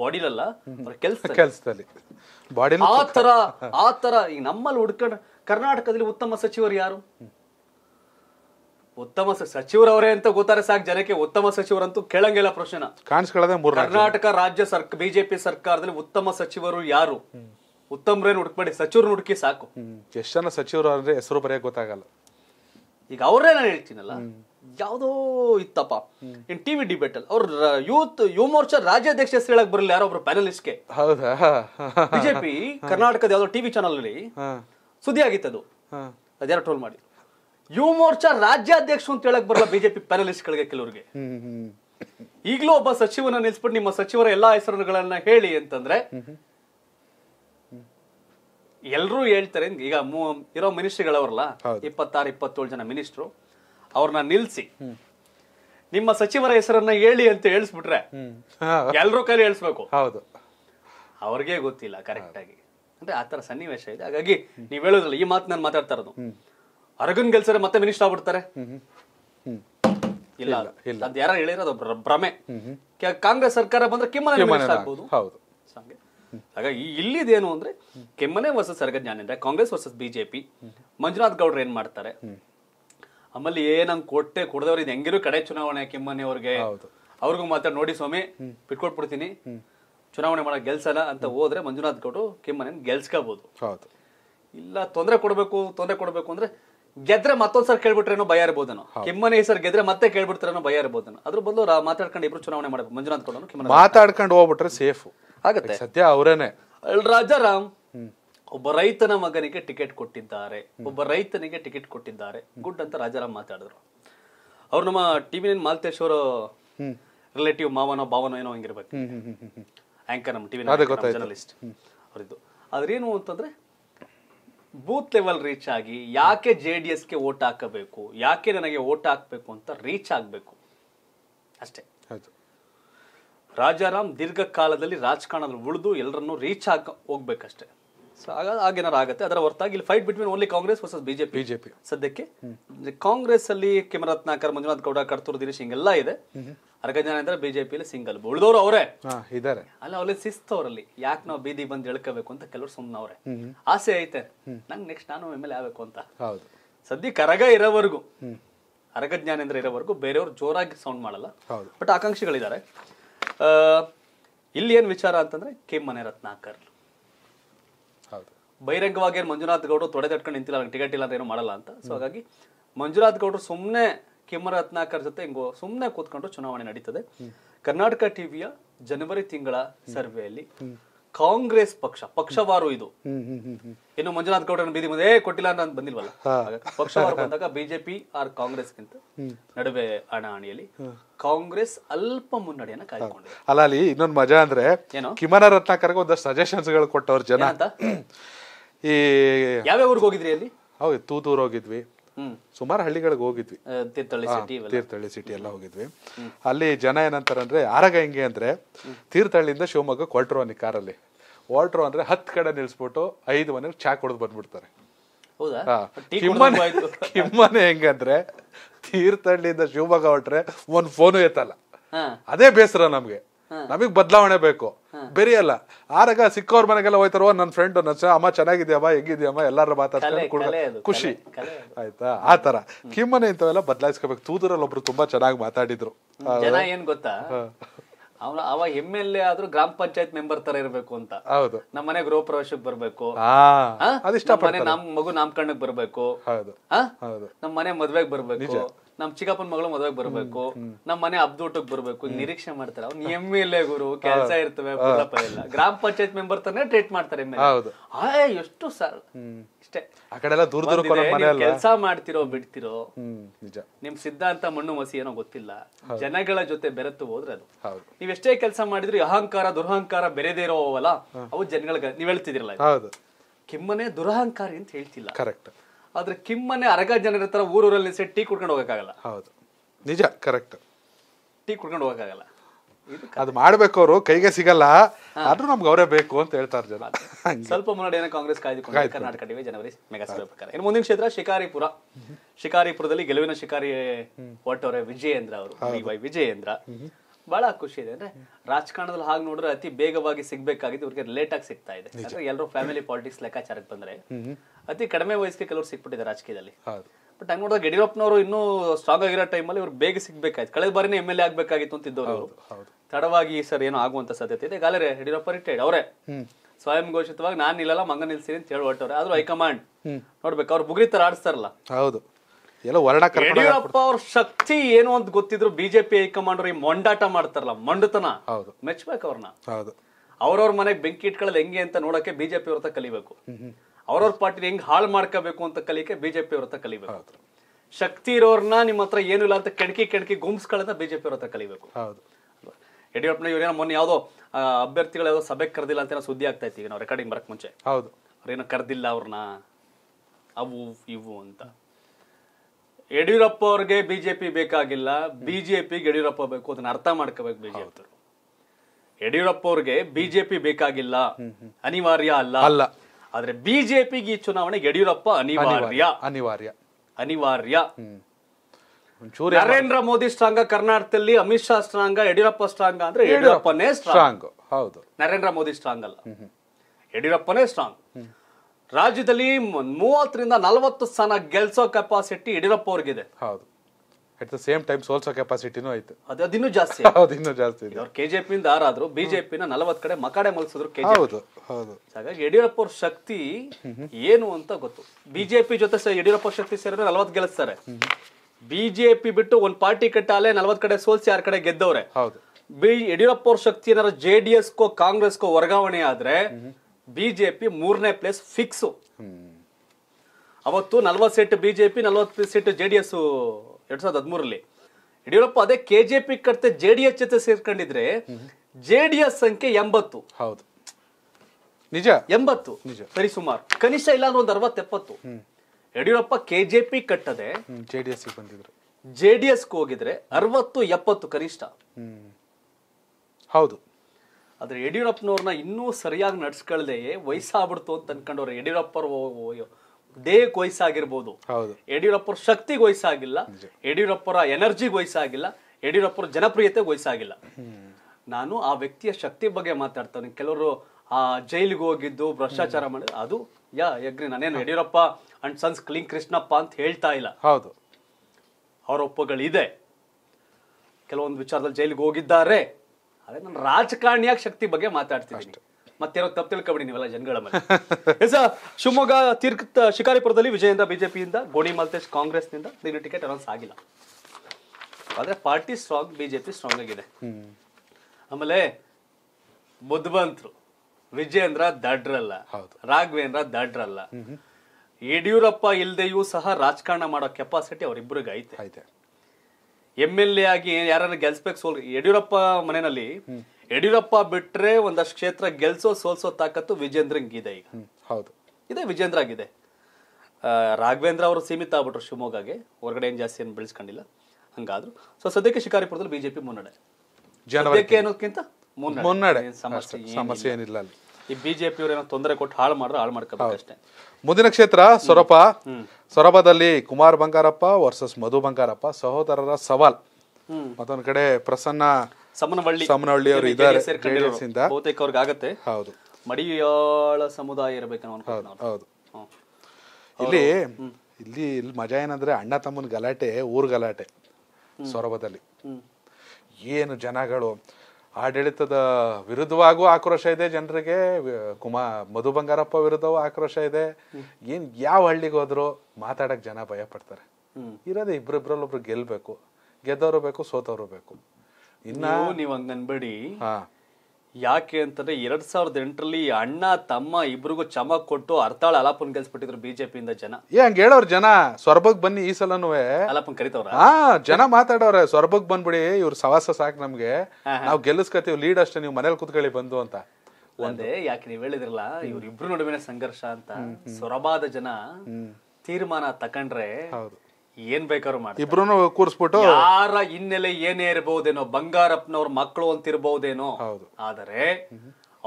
ಬಾಡಿಲಲ್ಲ ಕೆಲಸ ಕೆಲಸದಲ್ಲಿ ಬಾಡಿ ಆ ತರ ಆ ತರ ಈಗ ನಮ್ಮಲ್ಲಿ ಹುಡ್ಕೊಂಡ್ ಕರ್ನಾಟಕದಲ್ಲಿ ಉತ್ತಮ ಸಚಿವರು ಯಾರು ಉತ್ತಮ ಸಚಿವರವರೇ ಅಂತ ಗೊತ್ತಾರೆ ಸಾಕು ಜನಕ್ಕೆ ಉತ್ತಮ ಸಚಿವರಂತೂ ಕೇಳಂಗಿಲ್ಲ ಪ್ರಶ್ನೆ ಕಾಣಿಸ್ಕೊಳ್ಳದೆ ಕರ್ನಾಟಕ ರಾಜ್ಯ ಸರ್ಕ ಬಿಜೆಪಿ ಸರ್ಕಾರದಲ್ಲಿ ಉತ್ತಮ ಸಚಿವರು ಯಾರು ಉತ್ತಮರೇನು ಹುಡುಕಬೇಡಿ ಸಚಿವರು ಹುಡುಕಿ ಸಾಕು ಎಷ್ಟು ಜನ ಸಚಿವರು ಅಂದ್ರೆ ಹೆಸರು ಬರೆಯಕ್ಕೆ ಗೊತ್ತಾಗಲ್ಲ ಈಗ ಅವರೇ ನಾನು ಹೇಳ್ತೀನಲ್ಲ ಯಾವುದೋ ಇತ್ತಪ್ಪ ಇನ್ ಟಿವಿ ಡಿಬೇಟ್ ಅಲ್ಲಿ ಅವ್ರ ಯೂತ್ ಯುವ ಮೋರ್ಚಾ ರಾಜ್ಯಾಧ್ಯಕ್ಷ ಹೆಸರು ಹೇಳಕ್ ಬರಲಿಲ್ಲ ಯಾರೋ ಒಬ್ರು ಹೌದಾ ಬಿಜೆಪಿ *laughs* ಕರ್ನಾಟಕದ ಯಾವ್ದೋ ಟಿವಿ ಚಾನಲ್ ಅಲ್ಲಿ ಸುದ್ದಿ ಆಗಿತ್ತು ಅದು ಅದ್ಯಾರು ಟ್ರೋಲ್ ಮಾಡಿ ಯುವ ಮೋರ್ಚಾ ರಾಜ್ಯಾಧ್ಯಕ್ಷ ಅಂತ ಹೇಳಕ್ ಬರಲ್ಲ ಬಿಜೆಪಿ ಗಳಿಗೆ ಕೆಲವರಿಗೆ ಈಗಲೂ ಒಬ್ಬ ಸಚಿವನ ನಿಲ್ಸ್ಬಿಟ್ಟು ನಿಮ್ಮ ಸಚಿವರ ಎಲ್ಲಾ ಹೆಸರುಗಳನ್ನ ಹೇಳಿ ಅಂತಂದ್ರೆ ಎಲ್ಲರೂ ಹೇಳ್ತಾರೆ ಈಗ ಇರೋ ಮಿನಿಸ್ಟ್ರಿಗಳವ್ರಲ್ಲ ಇಪ್ಪತ್ತಾರು ಇಪ್ಪತ್ತೇಳು ಜನ ಮಿನಿಸ್ಟ್ರು ಅವ್ರನ್ನ ನಿಲ್ಸಿ ನಿಮ್ಮ ಸಚಿವರ ಹೆಸರನ್ನ ಹೇಳಿ ಅಂತ ಹೇಳಿಸ್ಬಿಟ್ರೆ ಎಲ್ರೂ ಕೈಲಿ ಹೇಳಿಸ್ಬೇಕು ಹೌದು ಅವ್ರಿಗೆ ಗೊತ್ತಿಲ್ಲ ಕರೆಕ್ಟ್ ಆಗಿ ಅಂದ್ರೆ ಆತರ ಸನ್ನಿವೇಶ ಇದೆ ಹಾಗಾಗಿ ನೀವ್ ಹೇಳೋದ್ರಲ್ಲ ಈ ಮಾತು ನಾನು ಮಾತಾಡ್ತಾ ಇರೋದು ಅರಗನ್ ಗೆಲ್ಸರೆ ಮತ್ತೆ ಮಿನಿಸ್ಟರ್ ಆಗ್ಬಿಡ್ತಾರೆ ಇಲ್ಲ ಇಲ್ಲ ಅದ್ ಯಾರು ಹೇಳಿರೋದು ಭ್ರಮೆ ಕಾಂಗ್ರೆಸ್ ಸರ್ಕಾರ ಬಂದ್ರೆ ಕೆಮ್ಮನೆ ಏನು ಹೌದು ಹಾಗಾಗಿ ಇಲ್ಲಿದೇನು ಅಂದ್ರೆ ಕೆಮ್ಮನೆ ವರ್ಸಸ್ ಸರ್ಗಜ್ಞಾನೇಂದ್ರ ಕಾಂಗ್ರೆಸ್ ವರ್ಸಸ್ ಬಿಜೆಪಿ ಮಂಜುನಾಥ್ ಗೌಡ್ರ ಏನ್ ಮಾಡ್ತಾರೆ ಆಮೇಲೆ ಏನಂಗ್ ಕೊಟ್ಟೆ ಕೊಡದವ್ರು ಇದು ಹೆಂಗಿರು ಕಡೆ ಚುನಾವಣೆ ಕೆಮ್ಮನೆ ಅವ್ರಿಗೆ ಅವ್ರಿಗೂ ಮಾತ್ರ ನೋಡಿ ಸ್ವಾಮಿ ಬಿಟ್ಕೊಟ್ಬಿಡ್ತೀನಿ ಚುನಾವಣೆ ಮಾಡಕ್ ಗೆಲ್ಸಲ್ಲ ಅಂತ ಹೋದ್ರೆ ಮಂಜುನಾಥ್ ಗೌಡ್ರು ಕೆಮ್ಮನೆ ಗೆಲ್ಸ್ಕೋಬಹುದು ಇಲ್ಲ ತೊಂದರೆ ಕೊಡಬೇಕು ತೊಂದರೆ ಕೊಡಬೇಕು ಅಂದ್ರೆ ಗೆದ್ರೆ ಮತ್ತೊಂದ್ಸರ್ ಕೇಳ್ಬಿಟ್ರೇನೋ ಭಯ ಇರ್ಬೋದನು ಕೆಮ್ಮನೆ ಹೆಸರು ಗೆದ್ರೆ ಮತ್ತೆ ಕೇಳ್ಬಿಡ್ತಾರೇನೋ ಭಯ ಇರ್ಬೋದನು ಅದ್ರ ಬದಲು ಮಾತಾಡ್ಕೊಂಡು ಇಬ್ರು ಚುನಾವಣೆ ಮಾಡಬೇಕು ಮಂಜುನಾಥ್ ಕೊಡೋನು ಮಾತಾಡ್ಕೊಂಡು ಹೋಗ್ಬಿಟ್ರೆ ಸೇಫ್ ಆಗತ್ತೆ ಸದ್ಯ ಅವರೇನೆ ರಾಜಾರಾಮ್ ಒಬ್ಬ ರೈತನ ಮಗನಿಗೆ ಟಿಕೆಟ್ ಕೊಟ್ಟಿದ್ದಾರೆ ಒಬ್ಬ ರೈತನಿಗೆ ಟಿಕೆಟ್ ಕೊಟ್ಟಿದ್ದಾರೆ ಗುಡ್ ಅಂತ ರಾಜಾರಾಮ್ ಮಾತಾಡಿದ್ರು ಅವ್ರು ನಮ್ಮ ಟಿವಿ ಮಾಲತೇಶ್ ಅವರು ರಿಲೇಟಿವ್ ಮಾವನೋ ಭಾವನೋ ಏನೋ ಹಂಗಿರ್ಬೇಕು ಆಂಕರ್ ನಮ್ಮ ಟಿವಿ ಜರ್ನಲಿಸ್ಟ್ ಅವ್ರಿದ್ದು ಅದ್ರೇನು ಅಂತಂದ್ರೆ ಬೂತ್ ಲೆವೆಲ್ ರೀಚ್ ಆಗಿ ಯಾಕೆ ಜೆ ಡಿ ಎಸ್ಗೆ ಓಟ್ ಹಾಕಬೇಕು ಯಾಕೆ ನನಗೆ ಓಟ್ ಹಾಕಬೇಕು ಅಂತ ರೀಚ್ ಆಗಬೇಕು ಅಷ್ಟೇ ರಾಜಾರಾಮ್ ದೀರ್ಘಕಾಲದಲ್ಲಿ ರಾಜಕಾರಣದಲ್ಲಿ ಉಳಿದು ಎಲ್ಲರನ್ನೂ ರೀಚ್ ಆಗ ಹೋಗ್ಬೇಕಷ್ಟೇ ಸೊ ಹಾಗಾಗಿ ಆಗುತ್ತೆ ಅದರ ಹೊರತಾಗಿ ಇಲ್ಲಿ fight between only Congress versus BJP BJP ಸದ್ಯಕ್ಕೆ ಕಾಂಗ್ರೆಸ್ ಅಲ್ಲಿ ರತ್ನಾಕರ್ ಮಂಜುನಾಥ್ ಗೌಡ ಕರ್ತೂರ್ ದಿನೇಶ್ ಹಿಂಗೆಲ್ಲ ಇದೆ ಅರ್ಗ ಜನ ಅಂದ್ರೆ ಬಿಜೆಪಿಯಲ್ಲಿ ಸಿಂಗಲ್ ಉಳಿದವರು ಅವರೇ ಇದಾರೆ ಅಲ್ಲ ಅವ್ರಲ್ಲಿ ಅವರಲ್ಲಿ ಯಾಕೆ ನಾವು ಬೀದಿ ಬಂದ್ ಎಳ್ಕೋಬೇಕು ಅಂತ ಕೆಲವರು ಸುಮ್ಮನೆ ಅವರೇ ಆಸೆ ಐತೆ ನಂಗೆ ನೆಕ್ಸ್ಟ್ ನಾನು ಎಮ್ ಎಲ್ ಆಗಬೇಕು ಅಂತ ಸದ್ಯ ಕರಗ ಇರೋವರೆಗೂ ಅರಗ ಅಂದ್ರೆ ಇರೋವರೆಗೂ ಬೇರೆಯವ್ರು ಜೋರಾಗಿ ಸೌಂಡ್ ಮಾಡಲ್ಲ ಬಟ್ ಆಕಾಂಕ್ಷಿಗಳಿದ್ದಾರೆ ಇಲ್ಲಿ ಏನು ವಿಚಾರ ಅಂತಂದ್ರೆ ಕೆ ಮನೆ ರತ್ನಾಕರ್ ಬಹಿರಂಗವಾಗಿ ಮಂಜುನಾಥ್ ಗೌಡರು ತೊಡೆ ತಟ್ಕೊಂಡು ನಿಂತಿಲ್ಲ ಟಿಕೆಟ್ ಇಲ್ಲ ಅಂತ ಏನು ಮಾಡಲ್ಲ ಅಂತ ಸೊ ಹಾಗಾಗಿ ಮಂಜುನಾಥ್ ಗೌಡರು ಸುಮ್ಮನೆ ಕಿಮ್ಮರ ಜೊತೆ ಹಿಂಗೋ ಸುಮ್ಮನೆ ಕೂತ್ಕೊಂಡು ಚುನಾವಣೆ ನಡೀತದೆ ಕರ್ನಾಟಕ ಟಿವಿಯ ಜನವರಿ ತಿಂಗಳ ಸರ್ವೆಯಲ್ಲಿ ಕಾಂಗ್ರೆಸ್ ಪಕ್ಷ ಪಕ್ಷವಾರು ಇದು ಇನ್ನು ಮಂಜುನಾಥ್ ಗೌಡ ಬೀದಿ ಮುಂದೆ ಕೊಟ್ಟಿಲ್ಲ ಅಂತ ಬಂದಿಲ್ವಲ್ಲ ಪಕ್ಷವಾರು ಬಂದಾಗ ಬಿಜೆಪಿ ಆರ್ ಕಾಂಗ್ರೆಸ್ ಗಿಂತ ನಡುವೆ ಅಣಾಣಿಯಲ್ಲಿ ಕಾಂಗ್ರೆಸ್ ಅಲ್ಪ ಮುನ್ನಡೆಯನ್ನ ಕಾಯ್ಕೊಂಡಿದೆ ಅಲ್ಲ ಅಲ್ಲಿ ಇನ್ನೊಂದು ಮಜಾ ಅಂದ್ರೆ ಕಿಮನ ರತ್ನಾಕರ್ಗೆ ಒಂದಷ್ಟು ಸಜೆಷನ್ಸ್ ಗಳು ಕೊಟ್ಟವ್ರ ಜನ ಅಂತ ಈ ಯಾವ ಊರಿಗೆ ಹೋಗಿದ್ರಿ ಅಲ್ಲಿ ಹೌದು ತೂತೂರು ಹೋಗಿದ್ವಿ ಸುಮಾರು ಹಳ್ಳಿಗಳಿಗೆ ಹೋಗಿದ್ವಿ ತೀರ್ಥಹಳ್ಳಿ ಸಿಟಿ ಎಲ್ಲ ಹೋಗಿದ್ವಿ ಅಲ್ಲಿ ಜನ ಏನಂತಾರಂದ್ರೆ ಆರಗ ಹೆಂಗೆ ಅಂದ್ರೆ ತೀರ್ಥಹಳ್ಳಿಯಿಂದ ಶಿವಮೊಗ್ಗ ಕೊಟ್ರು ಅನ್ನಿ ಕಾರಲ್ಲಿ ವಾಲ್ಟ್ರೋ ಅಂದ್ರೆ ಹತ್ತು ಕಡೆ ನಿಲ್ಸ್ಬಿಟ್ಟು ಐದು ಮನೆಗೆ ಚಾಕ್ ಹೊಡೆದು ಬಂದ್ಬಿಡ್ತಾರೆ ಕಿಮ್ಮನೆ ಹೆಂಗಂದ್ರೆ ತೀರ್ಥಹಳ್ಳಿಯಿಂದ ಶಿವಮೊಗ್ಗ ಹೊಟ್ರೆ ಒಂದ್ ಫೋನು ಎತ್ತಲ್ಲ ಅದೇ ಬೇಸರ ನಮ್ಗೆ ನಮಗ್ ಬದಲಾವಣೆ ಬೇಕು ಬೆರಿಯಲ್ಲ ಆರಾಗ ಸಿಕ್ಕವ್ರ ಮನೆಗೆಲ್ಲ ಹೋಯ್ತಾರೋ ನನ್ನ ಫ್ರೆಂಡ್ ನನ್ನ ಅಮ್ಮ ಚೆನ್ನಾಗಿದ್ಯಮ್ಮ ಹೆಂಗಿದ್ಯಮ್ಮ ಎಲ್ಲಾರು ಮಾತಾಡ್ತಾರೆ ಖುಷಿ ಆಯ್ತಾ ಆ ತರ ಕಿಮ್ಮನೆ ಇಂಥವೆಲ್ಲ ಬದಲಾಯಿಸ್ಕೋಬೇಕು ತೂದರಲ್ಲಿ ಒಬ್ರು ತುಂಬಾ ಚೆನ್ನಾಗಿ ಮಾತಾಡಿದ್ರು ಏನ್ ಗೊತ್ತಾ ಅವನು ಅವ ಎಮ್ ಎಲ್ ಎ ಆದ್ರೂ ಗ್ರಾಮ ಪಂಚಾಯತ್ ಮೆಂಬರ್ ತರ ಇರ್ಬೇಕು ಅಂತ ಹೌದು ನಮ್ಮ ಮನೆ ಗೃಹ ಪ್ರವೇಶಕ್ಕೆ ಬರ್ಬೇಕು ಮನೆ ನಮ್ ಮಗು ನಾಮಕರಣಕ್ಕೆ ಬರ್ಬೇಕು ಹೌದು ನಮ್ಮ ಮನೆ ಮದ್ವೆಗ್ ಬರ್ಬೇಕು ನಮ್ ಚಿಕ್ಕಪ್ಪನ ಮಗಳು ಮದುವೆಗೆ ಬರ್ಬೇಕು ನಮ್ ಮನೆ ಅಬ್ದೂಟಕ್ ಬರ್ಬೇಕು ನಿರೀಕ್ಷೆ ಮಾಡ್ತಾರೆ ಅವ್ನ ಎಮ್ ಎಲ್ ಎ ಗುರು ಕೆಲಸ ಇರ್ತವೆ ಗ್ರಾಮ ಪಂಚಾಯತ್ ಮೆಂಬರ್ ತನೇ ಟ್ರೀಟ್ ಮಾಡ್ತಾರೆ ಎಷ್ಟು ಸರ್ ಇಷ್ಟೇ ಆ ಕಡೆ ಎಲ್ಲ ದೂರ ಕೆಲಸ ಮಾಡ್ತಿರೋ ಬಿಡ್ತಿರೋ ನಿಮ್ ಸಿದ್ಧಾಂತ ಮಣ್ಣು ಮಸಿ ಏನೋ ಗೊತ್ತಿಲ್ಲ ಜನಗಳ ಜೊತೆ ಬೆರೆತು ಹೋದ್ರೆ ಅದು ನೀವ್ ಎಷ್ಟೇ ಕೆಲಸ ಮಾಡಿದ್ರು ಅಹಂಕಾರ ದುರಹಂಕಾರ ಬೆರೆದೇ ಇರೋವಲ್ಲ ಅವು ಜನಗಳ ನೀವ್ ಹೇಳ್ತಿದಿರಲ್ಲ ಕೆಮ್ಮನೆ ದುರಹಂಕಾರಿ ಅಂತ ಹೇಳ್ತಿಲ್ಲ ಕರೆಕ್ಟ್ ಆದ್ರೆ ಕಿಮ್ಮನೆ ಅರಗ ಜನರ ತರ ಊರೂರಲ್ಲಿ ನಿಲ್ಸಿ ಟೀ ಕುಡ್ಕೊಂಡು ಹೋಗಕ್ಕಾಗಲ್ಲ ಹೌದು ನಿಜ ಕರೆಕ್ಟ್ ಟೀ ಕುಡ್ಕೊಂಡು ಹೋಗಕ್ಕಾಗಲ್ಲ ಅದು ಮಾಡ್ಬೇಕು ಅವರು ಕೈಗೆ ಸಿಗಲ್ಲ ಆದ್ರೂ ನಮ್ಗೆ ಅವರೇ ಬೇಕು ಅಂತ ಹೇಳ್ತಾರೆ ಜನ ಸ್ವಲ್ಪ ಮುನ್ನಡೆಯನ್ನು ಕಾಂಗ್ರೆಸ್ ಕಾಯ್ದುಕೊಂಡು ಕರ್ನಾಟಕ ಟಿವಿ ಜನವರಿ ಮೆಗಾ ಸ್ಟಾರ್ ಪ್ರಕಾರ ಇನ್ನು ಮುಂದಿನ ಕ್ಷೇತ್ರ ಶಿಕಾರಿಪುರ ಶಿಕಾರಿಪುರದಲ್ಲಿ ಗೆಲುವಿನ ಶಿಕಾರಿ ಹೊರಟವ್ರೆ ವಿಜಯೇಂದ್ರ ಅವರು ವಿಜಯೇಂದ್ರ ಬಹಳ ಖುಷಿ ಇದೆ ಅಂದ್ರೆ ರಾಜಕಾರಣದಲ್ಲಿ ಹಾಗೆ ನೋಡಿದ್ರೆ ಅತಿ ಬೇಗವಾಗಿ ಸಿಗ್ಬೇಕಾಗಿದ್ದು ಇವ್ರಿಗೆ ಲೇಟ್ ಆಗಿ ಸಿಗ್ತಾ ಇದೆ ಎಲ್ಲರೂ ಫ್ಯಾಮಿಲಿ ಪಾಲಿಟಿಕ್ಸ್ ಲೆಕ್ಕಾಚಾರಕ್ಕೆ ಬಂದ್ರೆ ಅತಿ ಕಡಿಮೆ ವಯಸ್ಸಿಗೆ ಕೆಲವರು ಸಿಕ್ಬಿಟ್ಟಿದೆ ರಾಜಕೀಯದಲ್ಲಿ ಬಟ್ ಹಂಗ ನೋಡಿದಾಗ ಯಡಿಯೂರಪ್ಪನವರು ಇನ್ನೂ ಸ್ಟ್ರಾಂಗ್ ಆಗಿರೋ ಟೈಮಲ್ಲಿ ಇವ್ರು ಬೇಗ ಸಿಗ್ಬೇಕಾಯ್ತು ಕಳೆದ ಬಾರಿನೇ ಎಮ್ ಎಲ್ ಎ ಆಗ್ಬೇಕಾಗಿತ್ತು ಅಂತಿದ್ದವರು ತಡವಾಗಿ ಸರ್ ಏನೋ ಆಗುವಂತ ಸಾಧ್ಯತೆ ಇದೆ ಗಾಲರೆ ಯಡಿಯೂರಪ್ಪ ರಿಟೈರ್ಡ್ ಅವರೇ ಸ್ವಯಂ ಘೋಷಿತವಾಗಿ ನಾನು ಇಲ್ಲಲ್ಲ ಮಂಗ ನಿಲ್ಸಿರಿ ಅಂತ ಹೇಳಿ ಹೊರಟವ್ರೆ ಆದ್ರೂ ಹೈಕಮಾಂಡ್ ನೋಡ್ಬೇಕು ಅವ್ರು ಬುಗ್ರಿ ತರ ಆಡಿಸ್ತಾರಲ್ಲ ಹೌದು ಯಡಿಯೂರಪ್ಪ ಅವ್ರ ಶಕ್ತಿ ಏನು ಅಂತ ಗೊತ್ತಿದ್ರು ಬಿಜೆಪಿ ಹೈಕಮಾಂಡ್ ಈ ಮೊಂಡಾಟ ಮಾಡ್ತಾರಲ್ಲ ಮಂಡತನ ಹೌದು ಮೆಚ್ಚಬೇಕು ಅವ್ರನ್ನ ಅವ್ರವ್ರ ಮನೆಗೆ ಬೆಂಕಿ ಇಟ್ಕೊಳ್ಳಲ್ ಹೆಂಗೆ ಅಂತ ನೋಡಕ್ಕೆ ಬಿಜೆಪಿ ಅವ್ರ ಕಲಿಬೇಕು ಅವ್ರವ್ರ ಪಾರ್ಟಿ ಹೆಂಗ್ ಹಾಳು ಮಾಡ್ಕೋಬೇಕು ಅಂತ ಕಲಿಕೆ ಬಿಜೆಪಿ ಅವ್ರ ಕಲಿಬೇಕು ಶಕ್ತಿ ಇರೋರ್ನ ನಿಮ್ಮ ಹತ್ರ ಏನು ಇಲ್ಲ ಅಂತ ಕೆಣಕಿ ಕೆಣಕಿ ಗುಂಪ್ಸ್ಗಳನ್ನ ಬಿಜೆಪಿ ಅವ್ರ ಕಲಿಬೇಕು ಹೌದು ಯಡಿಯೂರಪ್ಪನ ಇವ್ರೇನೋ ಮೊನ್ನೆ ಯಾವುದೋ ಅಭ್ಯರ್ಥಿಗಳು ಯಾವುದೋ ಸಭೆ ಕರೆದಿಲ್ಲ ಅಂತ ಏನೋ ಸುದ್ದಿ ಆಗ್ತಾ ಇತ್ತು ಈಗ ನಾವು ರೆಕಾರ್ಡಿಂಗ್ ಬರಕ್ ಮುಂಚೆ ಹೌದು ಅವ್ರೇನೋ ಕರೆದಿಲ್ಲ ಅವ್ರನ್ನ ಅವು ಇವು ಅಂತ ಯಡಿಯೂರಪ್ಪ ಅವ್ರಿಗೆ ಬಿಜೆಪಿ ಬೇಕಾಗಿಲ್ಲ ಬಿಜೆಪಿ ಯಡಿಯೂರಪ್ಪ ಬೇಕು ಅದನ್ನ ಅರ್ಥ ಮಾಡ್ಕೋಬೇಕು ಬಿಜೆಪಿ ಯಡಿಯೂರಪ್ಪ ಅವ್ರಿಗೆ ಬಿಜೆಪಿ ಬೇಕಾಗಿಲ್ಲ ಅನಿವಾರ್ಯ ಅಲ್ಲ ಅಲ್ಲ ಆದ್ರೆ ಬಿಜೆಪಿಗೆ ಈ ಚುನಾವಣೆ ಯಡಿಯೂರಪ್ಪ ಅನಿವಾರ್ಯ ಅನಿವಾರ್ಯ ಅನಿವಾರ್ಯ ನರೇಂದ್ರ ಮೋದಿ ಸ್ಟ್ರಾಂಗ್ ಕರ್ನಾಟಕದಲ್ಲಿ ಅಮಿತ್ ಶಾ ಸ್ಟ್ರಾಂಗ್ ಯಡಿಯೂರಪ್ಪ ಸ್ಟ್ರಾಂಗ್ ಅಂದ್ರೆ ಯಡಿಯೂರಪ್ಪನೇ ಸ್ಟ್ರಾಂಗ್ ಹೌದು ನರೇಂದ್ರ ಮೋದಿ ಸ್ಟ್ರಾಂಗ್ ಅಲ್ಲ ಯಡಿಯೂರಪ್ಪನೇ ಸ್ಟ್ರಾಂಗ್ ರಾಜ್ಯದಲ್ಲಿ ಮೂವತ್ತರಿಂದ ನಲವತ್ತು ಸ್ಥಾನ ಗೆಲ್ಸೋ ಕೆಪಾಸಿಟಿ ಯಡಿಯೂರಪ್ಪ ಅವ್ರಿಗಿದೆ ಹೌದು ಅಟ್ ದ ಸೇಮ್ ಟೈಮ್ ಸೋಲ್ಸೋ ಕೆಪಾಸಿಟಿನೂ ಐತೆ ಅದು ಜಾಸ್ತಿ *laughs* ಹೌದು ಇನ್ನೂ ಜಾಸ್ತಿ ಇದೆ ಅವ್ರು ಕೆಜೆಪಿ ಇಂದ ಆರಾದ್ರು ಬಿಜೆಪಿ ನಲವತ್ತು ಕಡೆ ಮಕಾಡೆ ಮಲಗಿಸಿದ್ರು ಕೆಜೆಪಿ ಹೌದು ಹೌದು ಹಾಗಾಗಿ ಯಡಿಯೂರಪ್ಪ ಅವ್ರ ಶಕ್ತಿ ಏನು ಅಂತ ಗೊತ್ತು ಬಿಜೆಪಿ ಜೊತೆ ಸಹ ಯಡಿಯೂರಪ್ಪ ಶಕ್ತಿ ಸೇರಿದ್ರೆ ನಲವತ್ತು ಗೆಲ್ಲಿಸ್ತಾರೆ ಬಿಜೆಪಿ ಬಿಟ್ಟು ಒಂದ್ ಪಾರ್ಟಿ ಕಟ್ಟಾಲೆ ನಲವತ್ತು ಕಡೆ ಸೋಲ್ಸಿ ಯಾರ ಕಡೆ ಗೆದ್ದವ್ರೆ ಹೌದು ಬಿ ಯಡಿಯೂರಪ್ಪ ಅವ್ರ ಶಕ್ತಿ ಏನಾರ ಜೆ ಡಿ ಎಸ್ಗೋ ಕಾಂಗ್ರೆಸ್ಗೋ ವರ್ಗಾವಣೆ ಆದ್ರೆ ಬಿ ಜೆ ಪಿ ಮೂರನೇ ಪ್ಲೇಸ್ ಫಿಕ್ಸು ಅವತ್ತು ನಲ್ವತ್ತು ಸೀಟ್ ಬಿ ಜೆ ಪಿ ನಲ್ವತ್ತು ಸೀಟ್ ಜೆ ಡಿ ಎಸ್ ಎರಡ್ ಸಾವಿರದ ಹದಿಮೂರಲ್ಲಿ ಯಡಿಯೂರಪ್ಪ ಅದೇ ಕೆ ಜೆ ಪಿ ಕಟ್ಟೆ ಜೆ ಡಿ ಎಸ್ ಜೊತೆ ಸೇರ್ಕೊಂಡಿದ್ರೆ ಜೆ ಡಿ ಎಸ್ ಸಂಖ್ಯೆ ಎಂಬತ್ತು ಹೌದು ನಿಜ ಎಂಬತ್ತು ನಿಜ ಸರಿ ಸುಮಾರು ಕನಿಷ್ಠ ಇಲ್ಲ ಅಂದ್ರೆ ಒಂದು ಅರವತ್ತೆಪ್ಪತ್ತು ಯಡಿಯೂರಪ್ಪ ಕೆ ಜೆ ಪಿ ಕಟ್ಟದೆ ಜೆ ಡಿ ಎಸ್ ಬಂದಿದ್ರು ಜೆ ಡಿ ಎಸ್ ಹೋಗಿದ್ರೆ ಅರವತ್ತು ಎಪ್ಪತ್ತು ಕನಿಷ್ಠ ಹೌದು ಆದರೆ ಯಡಿಯೂರಪ್ಪನವ್ರನ್ನ ಇನ್ನೂ ಸರಿಯಾಗಿ ನಡ್ಸ್ಕೊಳ್ಳದೆ ವಯಸ್ಸಾಗ್ಬಿಡ್ತು ಅಂತ ಅನ್ಕೊಂಡವ್ರು ಯಡಿಯೂರಪ್ಪ ದೇಹಕ್ಕೆ ವಯಸ್ಸಾಗಿರ್ಬೋದು ಯಡಿಯೂರಪ್ಪರ ಶಕ್ತಿಗೆ ವಯಸ್ಸಾಗಿಲ್ಲ ಯಡಿಯೂರಪ್ಪರ ಎನರ್ಜಿಗೆ ವಯಸ್ಸಾಗಿಲ್ಲ ಯಡಿಯೂರಪ್ಪರ ಜನಪ್ರಿಯತೆ ವಯಸ್ಸಾಗಿಲ್ಲ ನಾನು ಆ ವ್ಯಕ್ತಿಯ ಶಕ್ತಿ ಬಗ್ಗೆ ಮಾತಾಡ್ತಾನೆ ಕೆಲವರು ಆ ಜೈಲಿಗೆ ಹೋಗಿದ್ದು ಭ್ರಷ್ಟಾಚಾರ ಮಾಡಿದ್ರು ಅದು ಯಾ ಯಗ್ರಿ ನಾನೇನು Yediyurappa and sons clean Krishnappa ಅಂತ ಹೇಳ್ತಾ ಇಲ್ಲ ಹೌದು ಒಪ್ಪುಗಳಿದೆ ಕೆಲವೊಂದು ವಿಚಾರದಲ್ಲಿ ಜೈಲಿಗೆ ಹೋಗಿದ್ದಾರೆ ಅದೇ ನಾನು ರಾಜಕಾರಣಿಯಾಗಿ ಶಕ್ತಿ ಬಗ್ಗೆ ಮಾತಾಡ್ತೀನಿ ಮತ್ತೇನೋ ತಪ್ಪು ತಿಳ್ಕೊಬಿಡಿ ನೀವೆಲ್ಲ ಜನಗಳ ಮೇಲೆ *laughs* ಶಿವಮೊಗ್ಗ ತೀರ್ಕ ಶಿಕಾರಿಪುರದಲ್ಲಿ ವಿಜಯಿಂದ ಬಿಜೆಪಿಯಿಂದ ಗೋಣಿ ಮಲ್ತೇಶ್ ಕಾಂಗ್ರೆಸ್ನಿಂದ ನೀನು ಟಿಕೆಟ್ ಅನೌನ್ಸ್ ಆಗಿಲ್ಲ ಆದ್ರೆ ಪಾರ್ಟಿ ಸ್ಟ್ರಾಂಗ್ ಬಿಜೆಪಿ ಸ್ಟ್ರಾಂಗ್ ಆಗಿದೆ ಆಮೇಲೆ ಬುದ್ಧವಂತರು ವಿಜಯೇಂದ್ರ ದಡ್ರಲ್ಲ ರಾಘವೇಂದ್ರ ದಡ್ರಲ್ಲ ಯಡಿಯೂರಪ್ಪ ಇಲ್ದೆಯೂ ಸಹ ರಾಜಕಾರಣ ಮಾಡೋ ಕೆಪಾಸಿಟಿ ಅವರಿಬ್ಬರಿಗೆ ಐತೆ ಎಮ್ ಎಲ್ ಎ ಆಗಿ ಯಾರನ್ನ ಗೆಲ್ಸ್ಬೇಕು ಸೋಲ್ ಯಡಿಯೂರಪ್ಪ ಮನೆಯಲ್ಲಿ ಯಡಿಯೂರಪ್ಪ ಬಿಟ್ರೆ ಒಂದಷ್ಟು ಕ್ಷೇತ್ರ ಗೆಲ್ಸೋ ಸೋಲ್ಸೋ ತಾಕತ್ತು ವಿಜೇಂದ್ರಂಗ್ ಈಗ ಹೌದು ಇದೆ ವಿಜೇಂದ್ರ ಆಗಿದೆ ರಾಘವೇಂದ್ರ ಅವರು ಸೀಮಿತ ಆಗ್ಬಿಟ್ರು ಶಿವಮೊಗ್ಗಗೆ ಹೊರಗಡೆ ಏನು ಜಾಸ್ತಿ ಏನು ಬೆಳೆಸ್ಕೊಂಡಿಲ್ಲ ಹಂಗಾದ್ರು ಸೊ ಸದ್ಯಕ್ಕೆ ಶಿಕಾರಿಪುರದಲ್ಲಿ ಬಿಜೆಪಿ ಮುನ್ನಡೆ ಜನಕ್ಕೆ ಅನ್ನೋದಕ್ಕಿಂತ ಮುನ್ನಡೆ ಸಮಸ್ಯೆ ಏನಿಲ್ಲ ಅಲ್ಲಿ ಈ ಬಿಜೆಪಿ ಏನೋ ತೊಂದರೆ ಕೊಟ್ಟು ಹಾಳು ಮಾಡಿದ್ರೆ ಹಾಳು ಮಾಡ್ಕೋಬೇಕು ಅಷ್ಟೇ ಮುಂದಿನ ಕ್ಷೇತ್ರ ಸೊರಪ ಸೊರಬದಲ್ಲಿ ಕುಮಾರ್ ಬಂಗಾರಪ್ಪ ವರ್ಸಸ್ ಮಧು ಬಂಗಾರಪ್ಪ ಸಹೋದರರ ಸವಾಲ್ ಮತ್ತೊಂದ್ ಕಡೆ ಪ್ರಸನ್ನ ಸಮನವಳ್ಳಿ ಸಮನವಳ್ಳಿ ಅವರು ಇದ್ದಾರೆ ಬಹುತೇಕ ಅವ್ರಿಗೆ ಆಗತ್ತೆ ಹೌದು ಮಡಿಯಾಳ ಸಮುದಾಯ ಇರಬೇಕು ಹೌದು ಇಲ್ಲಿ ಇಲ್ಲಿ ಇಲ್ಲಿ ಮಜಾ ಏನಂದ್ರೆ ಅಣ್ಣ ತಮ್ಮನ ಗಲಾಟೆ ಊರ್ ಗಲಾಟೆ ಸೊರಬದಲ್ಲಿ ಏನು ಜನಗಳು ಆಡಳಿತದ ವಿರುದ್ಧವಾಗೂ ಆಕ್ರೋಶ ಇದೆ ಜನರಿಗೆ ಕುಮಾ ಮಧು ಬಂಗಾರಪ್ಪ ವಿರುದ್ಧವೂ ಆಕ್ರೋಶ ಇದೆ ಏನು ಯಾವ ಹಳ್ಳಿಗೆ ಹೋದ್ರು ಮಾತಾಡಕ್ಕೆ ಜನ ಭಯ ಪಡ್ತಾರೆ ಇರೋದೇ ಇಬ್ಬರಿಬ್ರಲ್ಲೊಬ್ರು ಗೆಲ್ಲಬೇಕು ಗೆದ್ದವರು ಬೇಕು ಸೋತವರು ಬೇಕು ಇನ್ನು ನೀವು ಹಂಗನ್ಬೇಡಿ ಯಾಕೆ ಅಂತಂದ್ರೆ ಎರಡ್ ಸಾವಿರದ ಎಂಟರಲ್ಲಿ ಅಣ್ಣ ತಮ್ಮ ಇಬ್ರಿಗೂ ಚಮಕ್ ಕೊಟ್ಟು ಅರ್ಥಾಳ ಅಲಾಪನ್ ಬಿಜೆಪಿ ಬಿಜೆಪಿಯಿಂದ ಜನ ಏ ಹಂಗ ಹೇಳೋರ್ ಜನ ಸ್ವರ್ಬಗ್ ಬನ್ನಿ ಈ ಸಲನೂ ಅಲಾಪನ್ ಕರಿತವ್ರ ಹಾ ಜನ ಮಾತಾಡೋರೆ ಸ್ವರ್ಬಗ್ ಬಂದ್ಬಿಡಿ ಇವ್ರ ಸವಾಸ ಸಾಕ್ ನಮ್ಗೆ ನಾವು ಗೆಲ್ಲಿಸ್ಕತ್ತೀವಿ ಲೀಡ್ ಅಷ್ಟೇ ನೀವು ಮನೇಲಿ ಕುತ್ಕೊಳ್ಳಿ ಬಂದು ಅಂತ ಒಂದೇ ಯಾಕೆ ನೀವ್ ಹೇಳಿದ್ರಲ್ಲ ಇವ್ರಿಬ್ರು ನಡುವಿನ ಸಂಘರ್ಷ ಅಂತ ಸೊರಬಾದ ಜನ ತೀರ್ಮಾನ ತಕೊಂಡ್ರೆ ಹೌದು ಏನ್ ಬೇಕಾದ್ರು ಮಾಡಿ ಇಬ್ರು ಕೂರಿಸ್ಬಿಟ್ಟು ಯಾರ ಹಿನ್ನೆಲೆ ಏನೇ ಇರಬಹುದೇನೋ ಬಂಗಾರಪ್ಪನವ್ರ ಮಕ್ಕಳು ಅಂತ ಇರಬಹುದೇನೋ ಆದರೆ